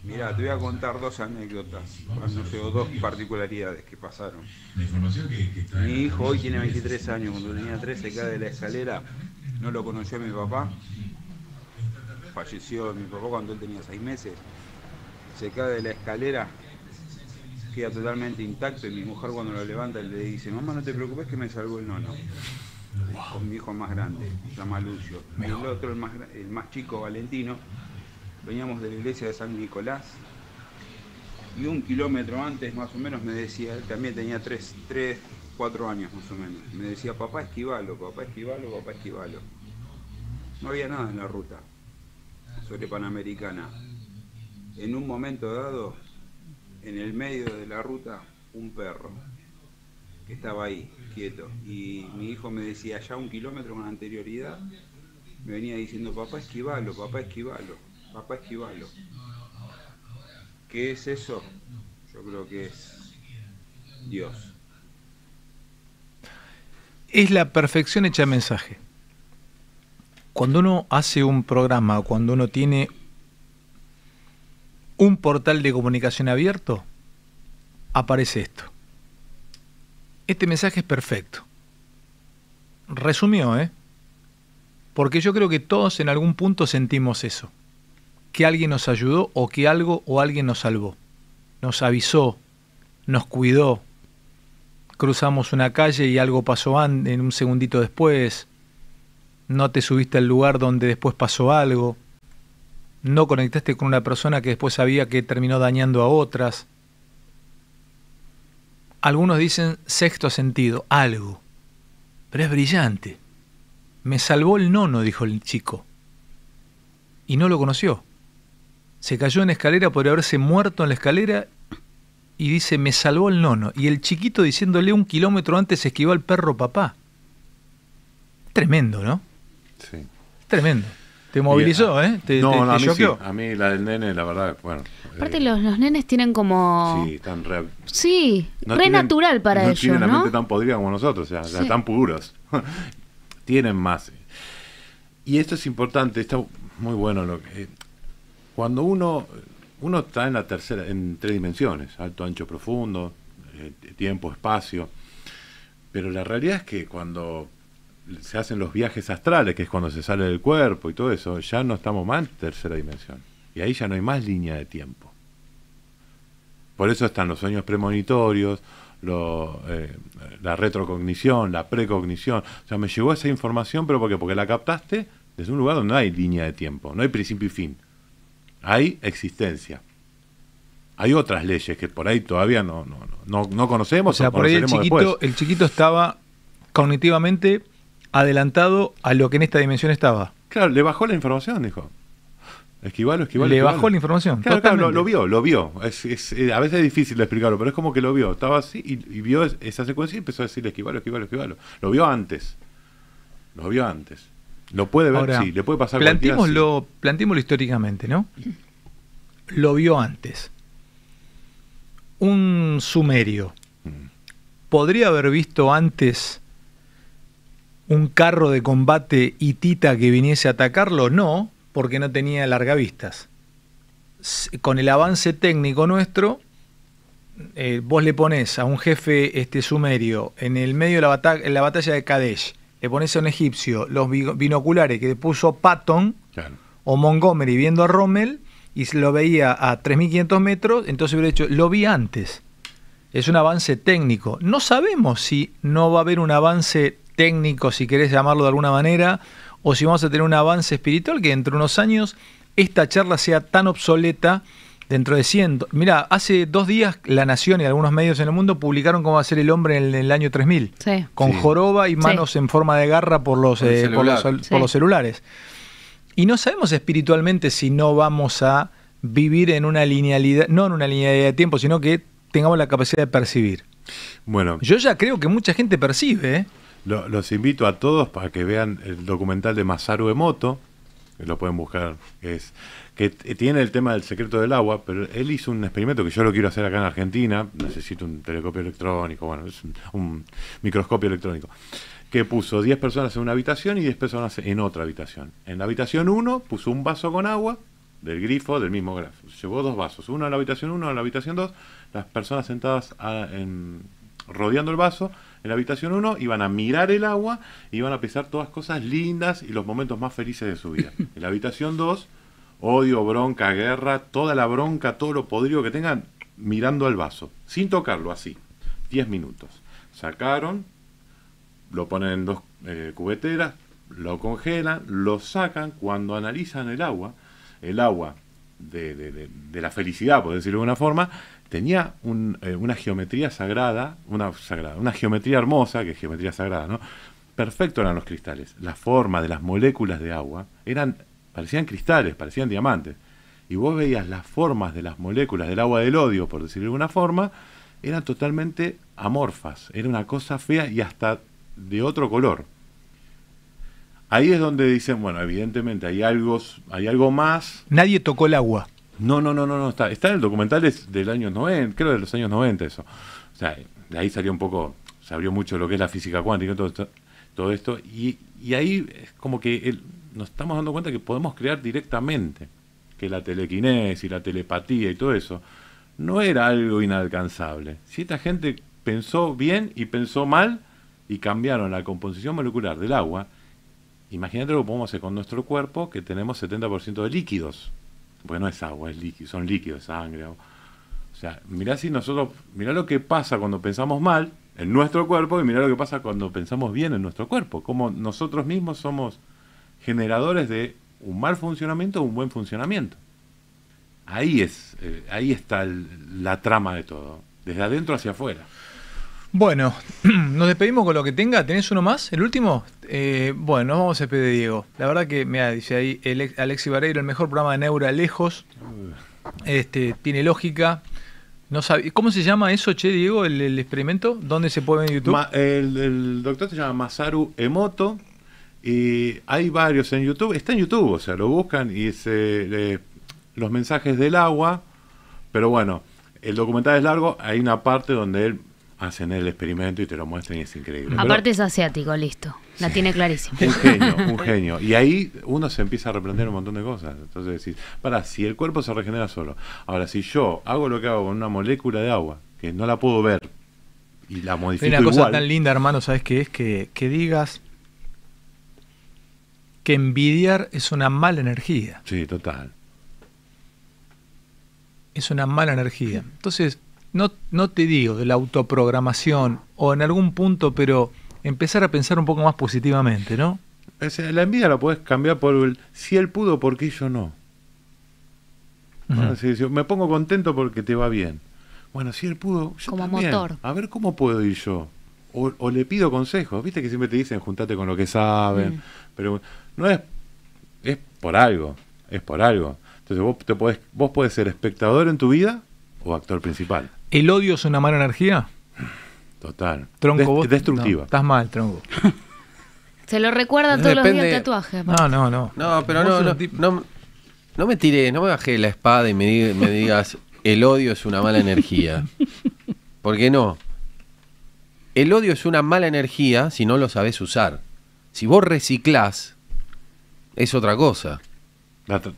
Mira, te voy a contar dos anécdotas, no sé, o dos particularidades que pasaron. Mi hijo hoy tiene 23 años, cuando tenía 13 cae de la escalera, no lo conoció mi papá, falleció mi papá cuando él tenía 6 meses, se cae de la escalera, queda totalmente intacto y mi mujer cuando lo levanta le dice, mamá no te preocupes que me salvó el nono. Con mi hijo más grande, se llama Lucio. el otro, el más, el más chico, Valentino, veníamos de la iglesia de San Nicolás, y un kilómetro antes más o menos me decía, también tenía 3, 4 años más o menos, me decía, papá esquivalo, papá esquivalo, papá esquivalo. No había nada en la ruta sobre Panamericana. En un momento dado, en el medio de la ruta, un perro que estaba ahí, quieto. Y mi hijo me decía, ya un kilómetro con anterioridad, me venía diciendo, papá esquivalo, papá esquivalo. ¿Qué es eso? Yo creo que es Dios. Es la perfección hecha mensaje. Cuando uno hace un programa, cuando uno tiene un portal de comunicación abierto, aparece esto. Este mensaje es perfecto. Resumió, ¿eh? Porque yo creo que todos en algún punto sentimos eso que alguien nos ayudó o que algo o alguien nos salvó. Nos avisó, nos cuidó. Cruzamos una calle y algo pasó en un segundito después. No te subiste al lugar donde después pasó algo. No conectaste con una persona que después sabía que terminó dañando a otras. Algunos dicen sexto sentido, algo. Pero es brillante. Me salvó el nono, dijo el chico. Y no lo conoció se cayó en escalera por haberse muerto en la escalera y dice, me salvó el nono. Y el chiquito diciéndole un kilómetro antes esquivó al perro papá. Tremendo, ¿no? Sí. Tremendo. Te movilizó, ah, ¿eh? no, a, mí la del nene, la verdad, bueno. Aparte, eh, los, nenes tienen como. Sí, tan re. Sí, re natural para no ellos. Tienen la mente tan podrida como nosotros, o sea, están tan puros. tienen más. Y esto es importante, está muy bueno lo que. Cuando uno, uno está en la tercera, en tres dimensiones, alto, ancho, profundo, eh, tiempo, espacio, pero la realidad es que cuando se hacen los viajes astrales, que es cuando se sale del cuerpo y todo eso, ya no estamos más en tercera dimensión. Y ahí ya no hay más línea de tiempo. Por eso están los sueños premonitorios, eh, la retrocognición, la precognición. O sea, me llegó esa información, pero porque Porque la captaste desde un lugar donde no hay línea de tiempo, no hay principio y fin hay existencia. Hay otras leyes que por ahí todavía no, no, no, no conocemos. O sea, por ahí el chiquito, estaba cognitivamente adelantado a lo que en esta dimensión estaba. Claro, le bajó la información, dijo. Esquivalo, esquivalo. Le bajó la información. Claro, lo, vio, lo vio. Eh, a veces es difícil de explicarlo, pero es como que lo vio. Estaba así y, y vio esa secuencia y empezó a decir esquivalo, esquivalo, esquivalo. Lo vio antes. Lo vio antes. Lo puede ver, Ahora, le puede pasar plantémoslo, sí. plantémoslo históricamente, ¿no? Lo vio antes. Un sumerio mm. podría haber visto antes un carro de combate hitita que viniese a atacarlo, no, porque no tenía largavistas. Con el avance técnico nuestro, eh, vos le pones a un jefe este sumerio en el medio de la, en la batalla de Kadesh le pones a un egipcio los binoculares que puso Patton o Montgomery viendo a Rommel y lo veía a 3.500 metros, entonces hubiera dicho, lo vi antes. Es un avance técnico. No sabemos si no va a haber un avance técnico, si querés llamarlo de alguna manera, o si vamos a tener un avance espiritual que entre unos años esta charla sea tan obsoleta Dentro de 100. Mira, hace dos días La Nación y algunos medios en el mundo publicaron cómo va a ser el hombre en el, año 3000. Con joroba y manos en forma de garra por los, eh, los celulares. Y no sabemos espiritualmente si no vamos a vivir en una linealidad, no en una linealidad de tiempo, sino que tengamos la capacidad de percibir. Bueno. Yo ya creo que mucha gente percibe. ¿eh? los invito a todos para que vean el documental de Masaru Emoto, lo pueden buscar, es que tiene el tema del secreto del agua, pero él hizo un experimento que yo lo quiero hacer acá en Argentina, necesito un telescopio electrónico, bueno, es un, microscopio electrónico, que puso 10 personas en una habitación y 10 personas en otra habitación. En la habitación 1 puso un vaso con agua del grifo del mismo grafo, llevó dos vasos, uno en la habitación 1, en la habitación 2, las personas sentadas en, rodeando el vaso, en la habitación 1, iban a mirar el agua, y iban a pensar todas cosas lindas y los momentos más felices de su vida. En la habitación 2 odio, bronca, guerra, toda la bronca, todo lo podrido que tengan, mirando al vaso, sin tocarlo, así, 10 minutos. Sacaron, lo ponen en dos eh, cubeteras, lo congelan, lo sacan, cuando analizan el agua, el agua de, la felicidad, por decirlo de una forma, tenía eh, una geometría sagrada, una sagrada, una geometría hermosa, que es geometría sagrada, ¿no? Perfecto eran los cristales. La forma de las moléculas de agua eran parecían cristales, parecían diamantes. Y vos veías las formas de las moléculas del agua del odio, por decirlo de alguna forma, eran totalmente amorfas, era una cosa fea y hasta de otro color. Ahí es donde dicen, bueno, evidentemente hay algo, hay algo más. Nadie tocó el agua. No, no, no, no, no está, está en el documental es del año 90, creo de los años 90 eso. O sea, de ahí salió un poco, se abrió mucho lo que es la física cuántica y todo esto. Todo esto y, y ahí es como que el, nos estamos dando cuenta que podemos crear directamente, que la telequinesis, la telepatía y todo eso, no era algo inalcanzable. Si esta gente pensó bien y pensó mal y cambiaron la composición molecular del agua, imagínate lo que podemos hacer con nuestro cuerpo, que tenemos 70% de líquidos. Porque no es agua, es líquido, son líquidos, sangre. O sea, mirá si nosotros, mirá lo que pasa cuando pensamos mal en nuestro cuerpo y mirá lo que pasa cuando pensamos bien en nuestro cuerpo. Como nosotros mismos somos generadores de un mal funcionamiento o un buen funcionamiento. Ahí, es, eh, ahí está la trama de todo, desde adentro hacia afuera. Bueno, nos despedimos con lo que tenga. ¿Tenés uno más? ¿El último? Eh, bueno, nos vamos a despedir Diego. La verdad que, mira, dice ahí Alexi Barreiro, el mejor programa de Neura lejos. Este, tiene lógica. No ¿Cómo se llama eso, che, Diego, el, experimento? ¿Dónde se puede ver en YouTube? el, doctor se llama Masaru Emoto. Y hay varios en YouTube, está en YouTube, o sea, lo buscan y se, los mensajes del agua, pero bueno, el documental es largo, hay una parte donde él hacen el experimento y te lo muestran y es increíble. Aparte es asiático, listo, la tiene clarísima. Un genio, un genio. Y ahí uno se empieza a reprender un montón de cosas. Entonces decís, para, si el cuerpo se regenera solo, ahora si yo hago lo que hago con una molécula de agua, que no la puedo ver, y la modifico. Una cosa tan linda, hermano, ¿sabes qué es? Que, que digas que envidiar es una mala energía. Sí, total. Es una mala energía. Entonces, no, no te digo de la autoprogramación o en algún punto, pero empezar a pensar un poco más positivamente, ¿no? la envidia la puedes cambiar por el si él pudo, ¿por qué yo no? me pongo contento porque te va bien. Bueno, si él pudo, yo A ver cómo puedo ir yo. O, le pido consejos. Viste que siempre te dicen juntate con lo que saben. Mm. Pero no es, es por algo, es por algo. Entonces vos, te podés, vos ser espectador en tu vida o actor principal. ¿El odio es una mala energía? Total. Tronco, destructiva. estás mal, tronco. Se lo recuerda todos los días el tatuaje. No, no, no. No, pero no no, me tiré, no me bajé la espada y me, digas, el odio es una mala energía. Porque no. El odio es una mala energía si no lo sabes usar. Si vos reciclás, es otra cosa.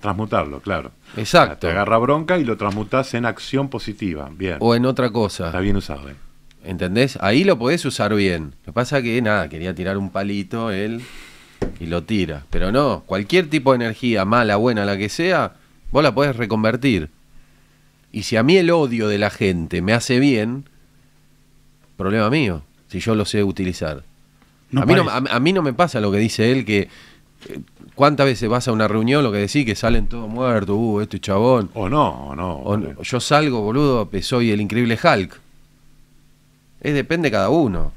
transmutarlo, claro. Exacto. Te agarra bronca y lo transmutas en acción positiva. Bien. O en otra cosa. Está bien usado. Eh. ¿Entendés? Ahí lo podés usar bien. Lo que pasa que, nada, quería tirar un palito él y lo tira. Pero no, cualquier tipo de energía, mala, buena, la que sea, vos la podés reconvertir. Y si a mí el odio de la gente me hace bien, problema mío, si yo lo sé utilizar. a mí no me pasa lo que dice él que ¿Cuántas veces vas a una reunión, lo que decís, que salen todos muertos, uh, este chabón? O no, o no. Yo salgo, boludo, soy el increíble Hulk. Es depende de cada uno.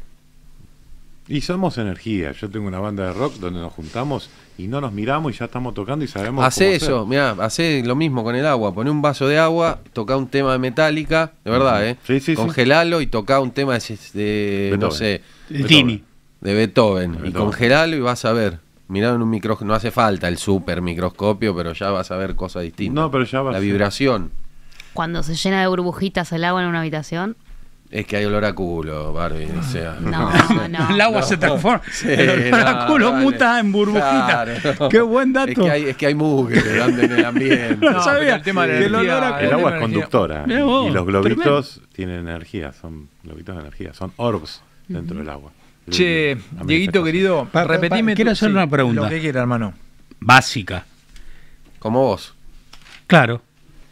Y somos energía. Yo tengo una banda de rock donde nos juntamos y no nos miramos y ya estamos tocando y sabemos. Hacé eso, mira, hacé lo mismo con el agua. Poné un vaso de agua, toca un tema de metálica, de verdad, ¿eh? Sí, sí, Congelalo y toca un tema de, no sé, De Beethoven. Y congelalo y vas a ver. Mirado en un micro no hace falta el super microscopio, pero ya vas a ver cosas distintas. No, pero ya vas La vibración. Cuando se llena de burbujitas el agua en una habitación. Es que hay olor a culo, Barbie. No, no. El agua se transforma. el olor a culo muta en burbujitas. Qué buen dato. Es que hay, es que hay mugre en el ambiente. no, sabía. El, tema el, agua es conductora. y los globitos tienen energía, son globitos de energía, son orbs dentro del agua. Che, Dieguito querido, para repetirme quiero hacer una pregunta. Lo que hermano. Básica. Como vos. Claro.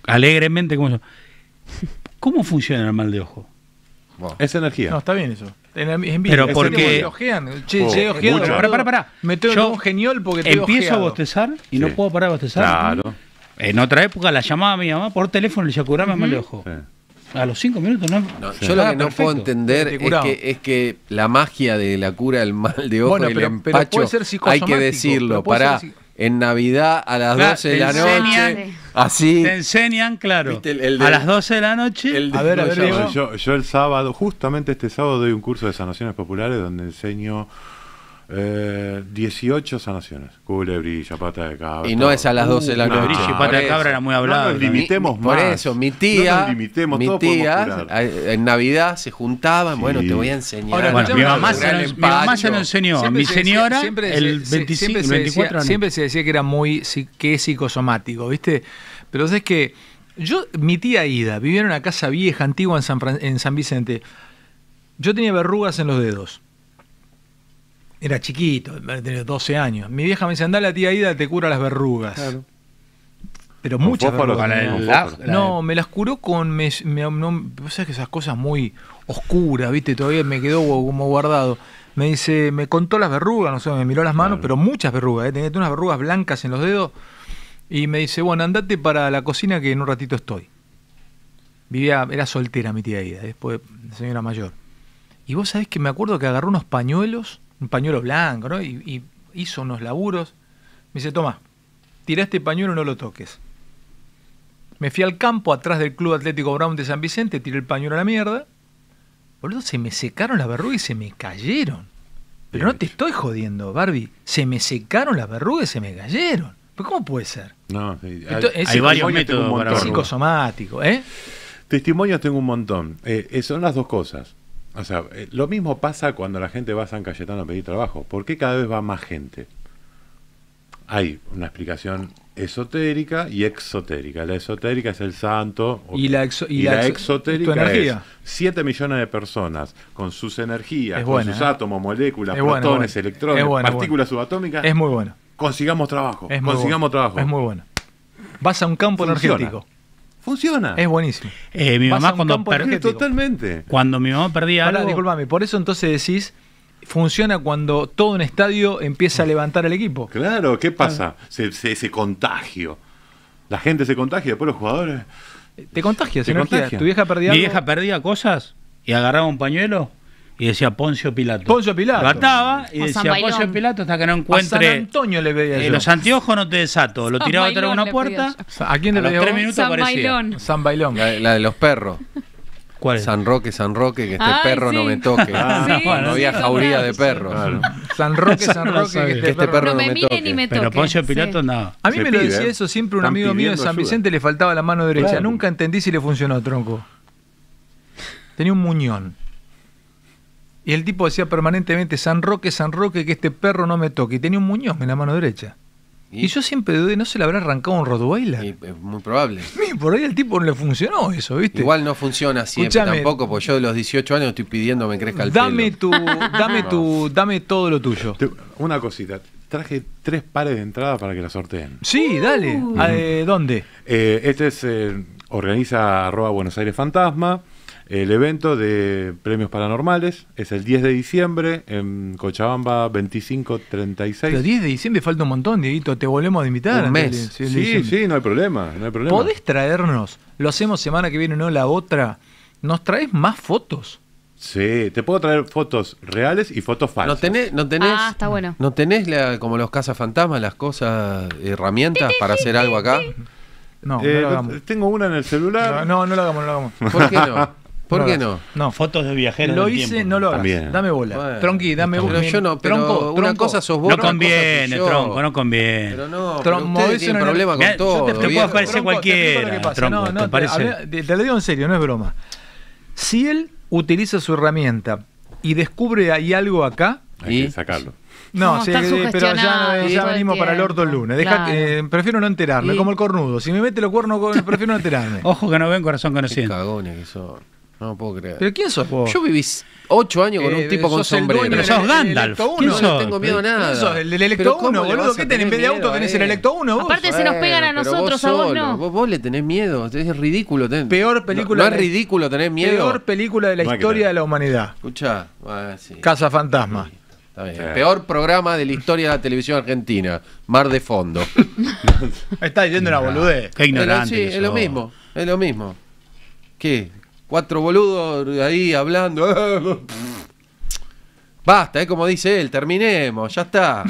Alegremente como yo. ¿Cómo funciona el mal de ojo? esa Es energía. No, está bien eso. En, Pero este porque. Ojean. Che, Me tengo un genial porque te Empiezo a bostezar y no puedo parar de bostezar. Claro. En otra época la llamaba a mi mamá por teléfono y le curaba mal de ojo. A los cinco minutos, ¿no? Yo lo ah, que no puedo entender es que, es que la magia de la cura del mal de ojo el hay que decirlo, para en Navidad a las 12 de la noche, así... Te enseñan, claro, a las 12 de la noche... a ver, yo el sábado, justamente este sábado doy un curso de sanaciones populares donde enseño 18 eh, sanaciones. Culebrilla, pata de cabra. Y no es a las 12 de la uh, noche. Culebrilla pata de cabra era muy hablado No nos limitemos más. Por eso, mi tía. No mi tía en Navidad se juntaban. Bueno, te voy a enseñar. mi, mamá mi, mamá ya lo enseñó. mi señora, siempre el 25, Siempre se decía que era muy que es psicosomático, ¿viste? Pero es que yo, mi tía Ida vivía en una casa vieja, antigua en San, en San Vicente. Yo tenía verrugas en los dedos era chiquito, tenía 12 años. Mi vieja me dice, andá la tía Ida, te cura las verrugas. Claro. Pero muchas no, me las curó con... Me, vos sabés que esas cosas muy oscuras, ¿viste? Todavía me quedó como guardado. Me dice, me contó las verrugas, no sé, me miró las manos, pero muchas verrugas. ¿eh? Tenía unas verrugas blancas en los dedos. Y me dice, bueno, andate para la cocina que en un ratito estoy. Vivía, era soltera mi tía Ida, después señora mayor. Y vos sabés que me acuerdo que agarró unos pañuelos un pañuelo blanco, ¿no? Y, hizo unos laburos. Me dice, toma, tirá este pañuelo, no lo toques. Me fui al campo atrás del Club Atlético Brown de San Vicente, tiré el pañuelo a la mierda. Boludo, se me secaron las verrugas y se me cayeron. Pero no te estoy jodiendo, Barbie. Se me secaron las verrugas y se me cayeron. ¿Pero cómo puede ser? No, hay, varios métodos es psicosomático, ¿eh? Testimonios tengo un montón. Eh, eh, son las dos cosas. O sea, eh, lo mismo pasa cuando la gente va a San Cayetano a pedir trabajo. ¿Por qué cada vez va más gente? Hay una explicación esotérica y exotérica. La esotérica es el santo. Y la, exotérica es 7 millones de personas con sus energías, con sus ¿eh? átomos, moléculas, protones, electrones, partículas subatómicas. Es muy bueno. Consigamos trabajo. Es consigamos trabajo. Es muy bueno. Vas a un campo energético. Funciona. Es buenísimo. Eh, mi mamá cuando perdía. Totalmente. Cuando mi mamá perdía. algo. algo, disculpame, por eso entonces decís. Funciona cuando todo un estadio empieza a levantar el equipo. Claro, ¿qué pasa? Ah. Se, se, contagio. La gente se contagia, después los jugadores. Te contagias, te contagia. Tu vieja perdía. Mi vieja perdía cosas y agarraba un pañuelo y decía Poncio Pilato. Poncio Pilato. Lo y decía Poncio Pilato hasta que no encuentre. A San Antonio le veía eh, yo. Eh, los anteojos no te desato. Lo tiraba atrás de una puerta. ¿A quién le lo San Bailón. San Bailón. La, de los perros. ¿Cuál? Es? San Roque, San Roque, que este perro no me toque. Ah, no, había jauría de perros. San Roque, San Roque, este que este, perro no, me, toque. Pero Poncio Pilato nada. A mí me lo decía ¿eh? eso siempre un amigo mío de San Vicente, le faltaba la mano derecha. Nunca entendí si le funcionó, tronco. Tenía un muñón. Y el tipo decía permanentemente, San Roque, San Roque, que este perro no me toque. Y tenía un muñón en la mano derecha. Y, yo siempre dudé, ¿no se le habrá arrancado un Rottweiler? Y, eh, muy probable. por ahí el tipo no le funcionó eso, ¿viste? Igual no funciona siempre tampoco, porque yo de los 18 años estoy pidiendo me crezca el dame Tu, dame dame todo lo tuyo. Una cosita, traje tres pares de entradas para que la sorteen. Sí, dale. Uh. Ah, eh, ¿Dónde? Eh, este es, organiza arroba Buenos Aires Fantasma. El evento de Premios Paranormales es el 10 de diciembre en Cochabamba 2536. El 10 de diciembre falta un montón, Dieguito. Te volvemos a invitar. Sí, sí, no hay problema, no hay problema. ¿Podés traernos? Lo hacemos semana que viene, no la otra. ¿Nos traes más fotos? Sí, te puedo traer fotos reales y fotos falsas. No tenés, ah, está bueno. No tenés la, como los cazafantasmas, las cosas, herramientas para hacer algo acá. No, no eh, lo hagamos. Tengo una en el celular. No, no, no lo hagamos, no lo hagamos. ¿Por qué no? ¿Por qué no? No, fotos de viajeros. Lo hice, no lo hagas. Dame bola. Tronqui, dame bola. Pero yo no, pero tronco, tronco, una cosa sos vos. No conviene, tronco, no conviene. Pero no, tronco, tiene problema con todo. Te, puedo parecer cualquiera. no, no, te, lo digo en serio, no es broma. Si él utiliza su herramienta y descubre ahí algo acá. Hay que sacarlo. No, sí, pero ya, venimos para el orto el lunes. Eh, prefiero no enterarme, como el cornudo. Si me mete los cuernos, prefiero no enterarme. Ojo que no ven corazón conocido. cagones que no puedo creer. ¿Pero quién sos? Vos? Yo viví ocho años con un eh, tipo con sombrero. Pero sos Gandalf. ¿Quién No tengo miedo a nada. ¿Quién El Electo 1, boludo. ¿Qué tenés? En vez de auto tenés el Electo 1 vos. Aparte se nos pegan a nosotros, a vos no. Vos, le tenés miedo. Es ridículo. Peor película. No, es ridículo tener miedo. Peor película de la historia de la humanidad. Escuchá. Ah, Casa Fantasma. Eh. Peor programa de la historia de la televisión argentina. Mar de fondo. Está diciendo una boludez. Qué ignorante. Sí, es lo mismo. Es lo mismo. ¿Qué? cuatro boludos ahí hablando. Basta, es eh, como dice él, terminemos, ya está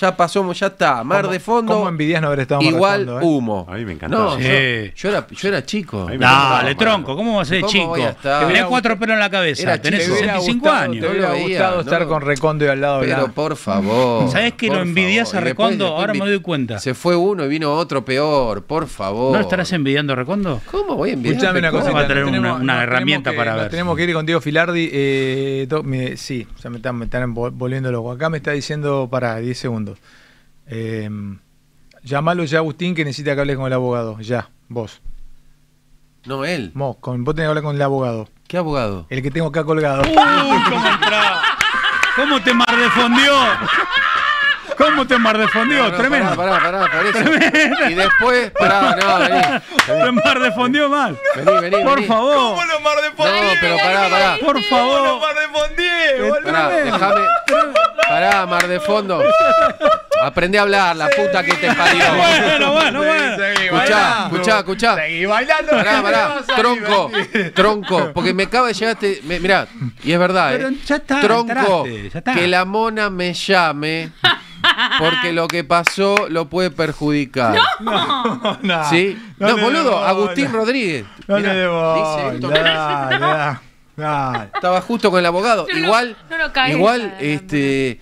ya pasó, ya está, mar de fondo. ¿Cómo envidias no haber estado mar Igual de fondo, eh? humo. A mí me encantó yo, era, yo era chico. Dale, tronco, ¿cómo vas a ser chico? Que cuatro pelos en la cabeza, tenés 65 años Te hubiera gustado estar con Recondo y al lado de Pero por favor. ¿Sabés que lo envidias a Recondo? Ahora me doy cuenta. Se fue uno y vino otro peor, por favor. ¿No estarás envidiando a Recondo? ¿Cómo voy a envidiar? Escuchame una cosa una- herramienta para ver? Tenemos que ir contigo, Filardi. Eh, sí, ya me están, volviendo loco. Acá me está diciendo, para 10 segundos. Em, llámalo ya, Agustín, que necesita que hable con el abogado. Ya, vos. No, él. Vos, tenés que hablar con el abogado. ¿Qué abogado? El que tengo acá colgado. cómo te mardefondió? ¿Cómo te mardefondió? Tremendo. Pará, pará, pará, Y después, pará, no, Te mardefondió mal. Vení, vení, Por favor. ¿Cómo lo mardefondió? No, pero pará, pará. Por favor. ¿Cómo lo mardefondió? Pará, déjame. Pará, mar de fondo. Aprende a hablar, la puta que te parió. Bueno, bueno, bueno. Escuchá, escuchá, escuchá. Seguí bailando. Pará, pará. Tronco, tronco. Porque me acaba de llegar este. mirá, y es verdad. eh. tronco, que la mona me llame. Porque lo que pasó lo puede perjudicar. No, no. ¿Sí? No, boludo, Agustín Rodríguez. No le debo, dice estaba justo con el abogado. igual, igual, este.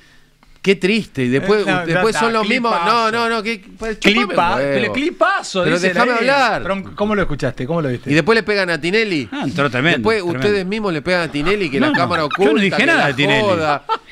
Qué triste. Y después, eh, después son los mismos. No, no, no. qué pues, clipa, clipazo, Pero déjame hablar. ¿Cómo lo escuchaste? ¿Cómo lo viste? Y después le pegan a Tinelli. Ah, tremendo. Después ustedes mismos le pegan a Tinelli que la cámara oculta. Yo no dije nada a Tinelli.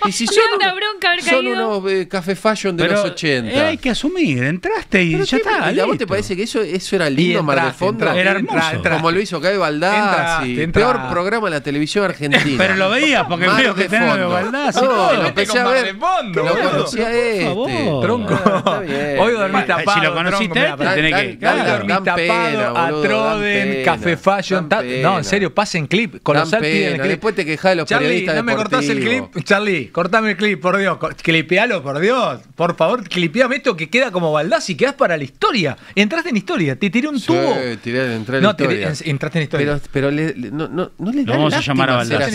Y si son, unos, bronca haber son unos eh, café fashion de los 80. Eh, hay que asumir. Entraste y ya está. y ¿A vos te parece que eso, eso era lindo, mar de fondo? Era hermoso. Como lo hizo Cabe Baldassi. Peor programa de la televisión argentina. Pero lo veías porque veo que tenía Baldassi. No, empecé a ver lo no conocía este. Tronco. Ah, Hoy dormís tapado. Si lo conociste, tronco, tenés que. Hoy tapado a Troden, Café Fashion. No, en serio, pasen clip. Colosal el clip. Después te quejás de los periodistas no me cortás el clip. Charlie, cortame el clip, por Dios. Clipealo, por Dios. Por favor, clipeame esto que queda como baldaz y quedás para la historia. Entraste en historia, te tiré un tubo. Tiré, en no, historia. entraste en historia. Pero, pero le, no, no, no le da No vamos a llamar a baldaz.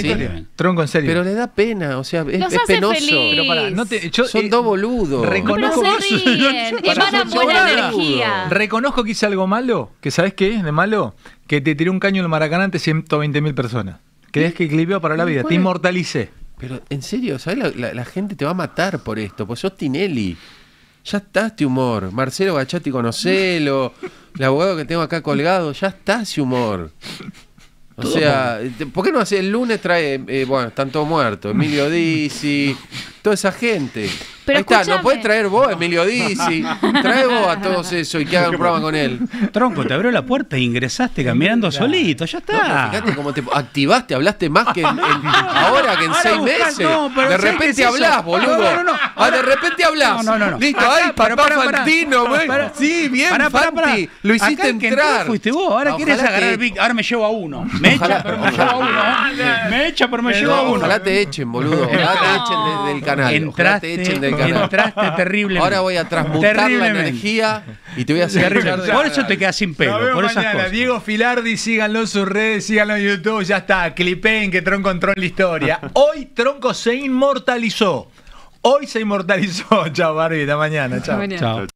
Tronco, en serio. Pero le da pena, o sea, es, penoso. Pero para no te son eh, dos boludos. Reconozco que Reconozco que hice algo malo, que sabes qué es de malo, que te tiré un caño en el Maracaná ante 120 mil personas. Crees que clipeó para la vida, te inmortalicé. Pero en serio, ¿sabes? La, gente te va a matar por esto, pues sos Tinelli. Ya está este humor. Marcelo Gachati, conocelo. el abogado que tengo acá colgado, ya está ese humor. O sea, ¿por qué no hace el lunes trae, eh, eh, bueno, están todos muertos, Emilio Dizzi, toda esa gente? Ahí está, no podés traer vos, Emilio Dizzi, trae vos a todos esos y que hagan un programa con él. Tronco, te abrió la puerta e ingresaste caminando solito, ya está. No, fíjate cómo te activaste, hablaste más que ahora que en seis meses. de repente hablás, boludo. No, no, no, ahora, ah, de repente hablás. No, no, no. Listo, ahí, ay, papá para, Fantino, Sí, bien, Fanti. Lo hiciste entrar. fuiste vos, ahora quieres agarrar Ahora me llevo a uno. ¿eh? Me echa, pero me llevo a uno. Me echa, pero me llevo a uno. Ojalá te echen, boludo. Ojalá te echen del canal. Ojalá te echen del Ahora voy a transmutar la energía y te voy a hacer. Por eso te quedas sin pelo. Por Diego Filardi, síganlo en sus redes, síganlo en YouTube, ya está. Clipen que Tronco entró en la historia. Hoy Tronco se inmortalizó. Hoy se inmortalizó. Chao, Barbie. mañana. Chao.